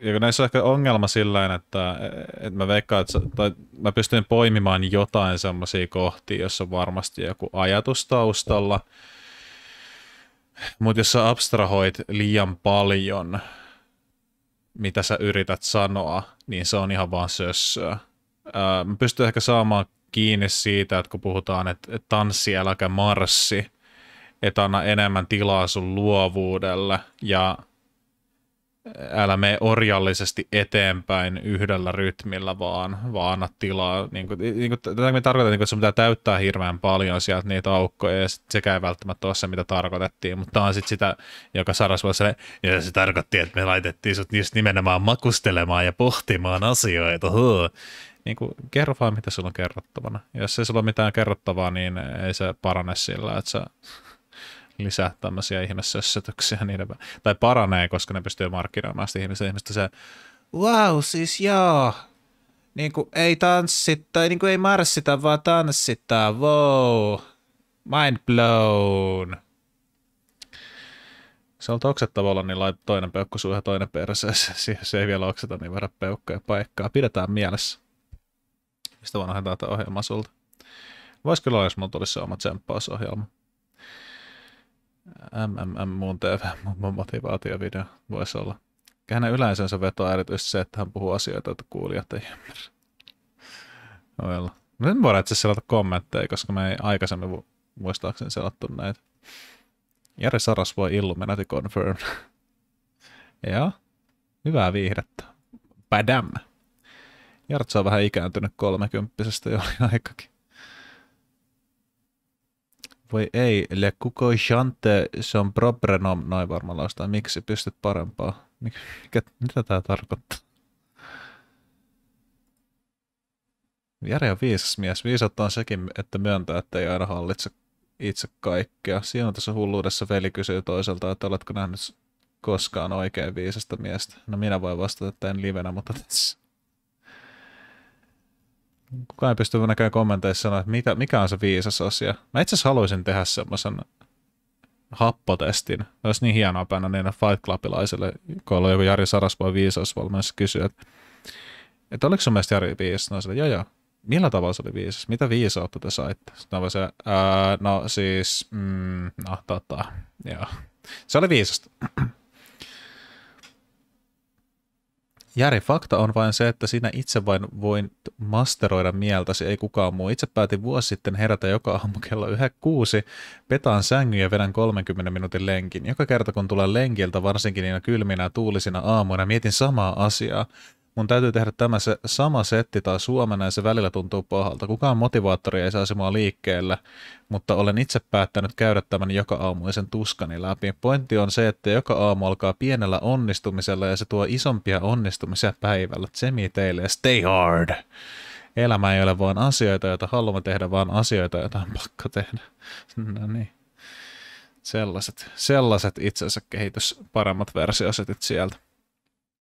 ja näissä on ehkä ongelma sillä että, että mä veikkaan, että tai mä pystyn poimimaan jotain semmoisia kohtia, jossa on varmasti joku ajatus taustalla, mutta jos sä abstrahoit liian paljon, mitä sä yrität sanoa, niin se on ihan vaan sössöä. mä pystyn ehkä saamaan kiinni siitä, että kun puhutaan, että, että tanssi äläkä marssi, että anna enemmän tilaa sun luovuudelle ja älä mene orjallisesti eteenpäin yhdellä rytmillä, vaan, vaan anna tilaa. Niin kuin, niin kuin, tätä me tarkoitan, niin kuin, että sun pitää täyttää hirveän paljon sieltä niitä aukkoja, ja sit sekään ei välttämättä ole se, mitä tarkoitettiin, mutta tämä on sitten sitä, joka saras ja se tarkoitti, että me laitettiin sut niistä nimenomaan makustelemaan ja pohtimaan asioita. Huh. Niin kuin, kerro vaan, mitä sulla on kerrottavana. Jos ei sulla ole mitään kerrottavaa, niin ei se parane sillä, että sä lisää tämmöisiä ihmessössötyksiä niiden, tai paranee, koska ne pystyy markkinoimaan sitä ihmistä, ihmistä se, wow, siis joo, niin kuin ei tanssi, tai niin kuin ei marssita, vaan tanssita, wow, mind blown. Se on oksettavalla, niin laita toinen peukku suuhun ja toinen perseessä. Siihen se ei vielä okseta, niin verran peukkoja paikkaa. Pidetään mielessä. Mistä vanhentaa tätä ohjelmaa sulta? Voisi kyllä olla, jos mulla tulisi se oma tsemppausohjelma. MMM TV, mun motivaatiovideo voisi olla. Hänen yleisönsä vetoa erityisesti se, että hän puhuu asioita, että kuulijat ei ymmärrä. Oilla. Nyt voidaan itse selata kommentteja, koska me ei aikaisemmin muistaakseni selattu näitä. Jari Saras voi Illuminati confirm. (laughs) Joo, hyvää viihdettä. Badam. Jartsa on vähän ikääntynyt kolmekymppisestä jo (laughs) oli aikakin. Voi ei, le kuko jante, se on nom, noin varmaan laista. Miksi pystyt parempaa? Mik, mikä, mitä tämä tarkoittaa? Järjä on viisas mies. Viisautta on sekin, että myöntää, että ei aina hallitse itse kaikkea. Siinä on tässä hulluudessa veli kysyy toiselta, että oletko nähnyt koskaan oikein viisasta miestä. No minä voin vastata, että en livenä, mutta tässä kukaan ei pysty näköjään kommenteissa sanoa, että mitä, mikä on se viisas asia. Mä itse asiassa haluaisin tehdä semmoisen happotestin. Olisi niin hienoa päänä niille Fight Clubilaisille, kun on joku Jari Sarasvoin viisausvalmennus kysyä, että, että oliko sun mielestä Jari viisas? No, sille, joo, joo. Millä tavalla se oli viisas? Mitä viisautta te saitte? Sitten no, se, ää, no siis, mm, no tota, joo. Se oli viisasta. Jari, fakta on vain se, että sinä itse vain voin masteroida mieltäsi, ei kukaan muu. Itse päätin vuosi sitten herätä joka aamu kello 9.6, petaan sängyn ja vedän 30 minuutin lenkin. Joka kerta kun tulen lenkiltä, varsinkin niinä kylminä ja tuulisina aamuina, mietin samaa asiaa mun täytyy tehdä tämä se sama setti tai huomenna ja se välillä tuntuu pahalta. Kukaan motivaattori ei saisi mua liikkeelle, mutta olen itse päättänyt käydä tämän joka aamuisen tuskani läpi. Pointti on se, että joka aamu alkaa pienellä onnistumisella ja se tuo isompia onnistumisia päivällä. Tsemi teille ja stay hard! Elämä ei ole vaan asioita, joita haluamme tehdä, vaan asioita, joita on pakko tehdä. (laughs) No niin. Sellaiset, sellaiset itsensä kehitys, paremmat versiosetit sieltä.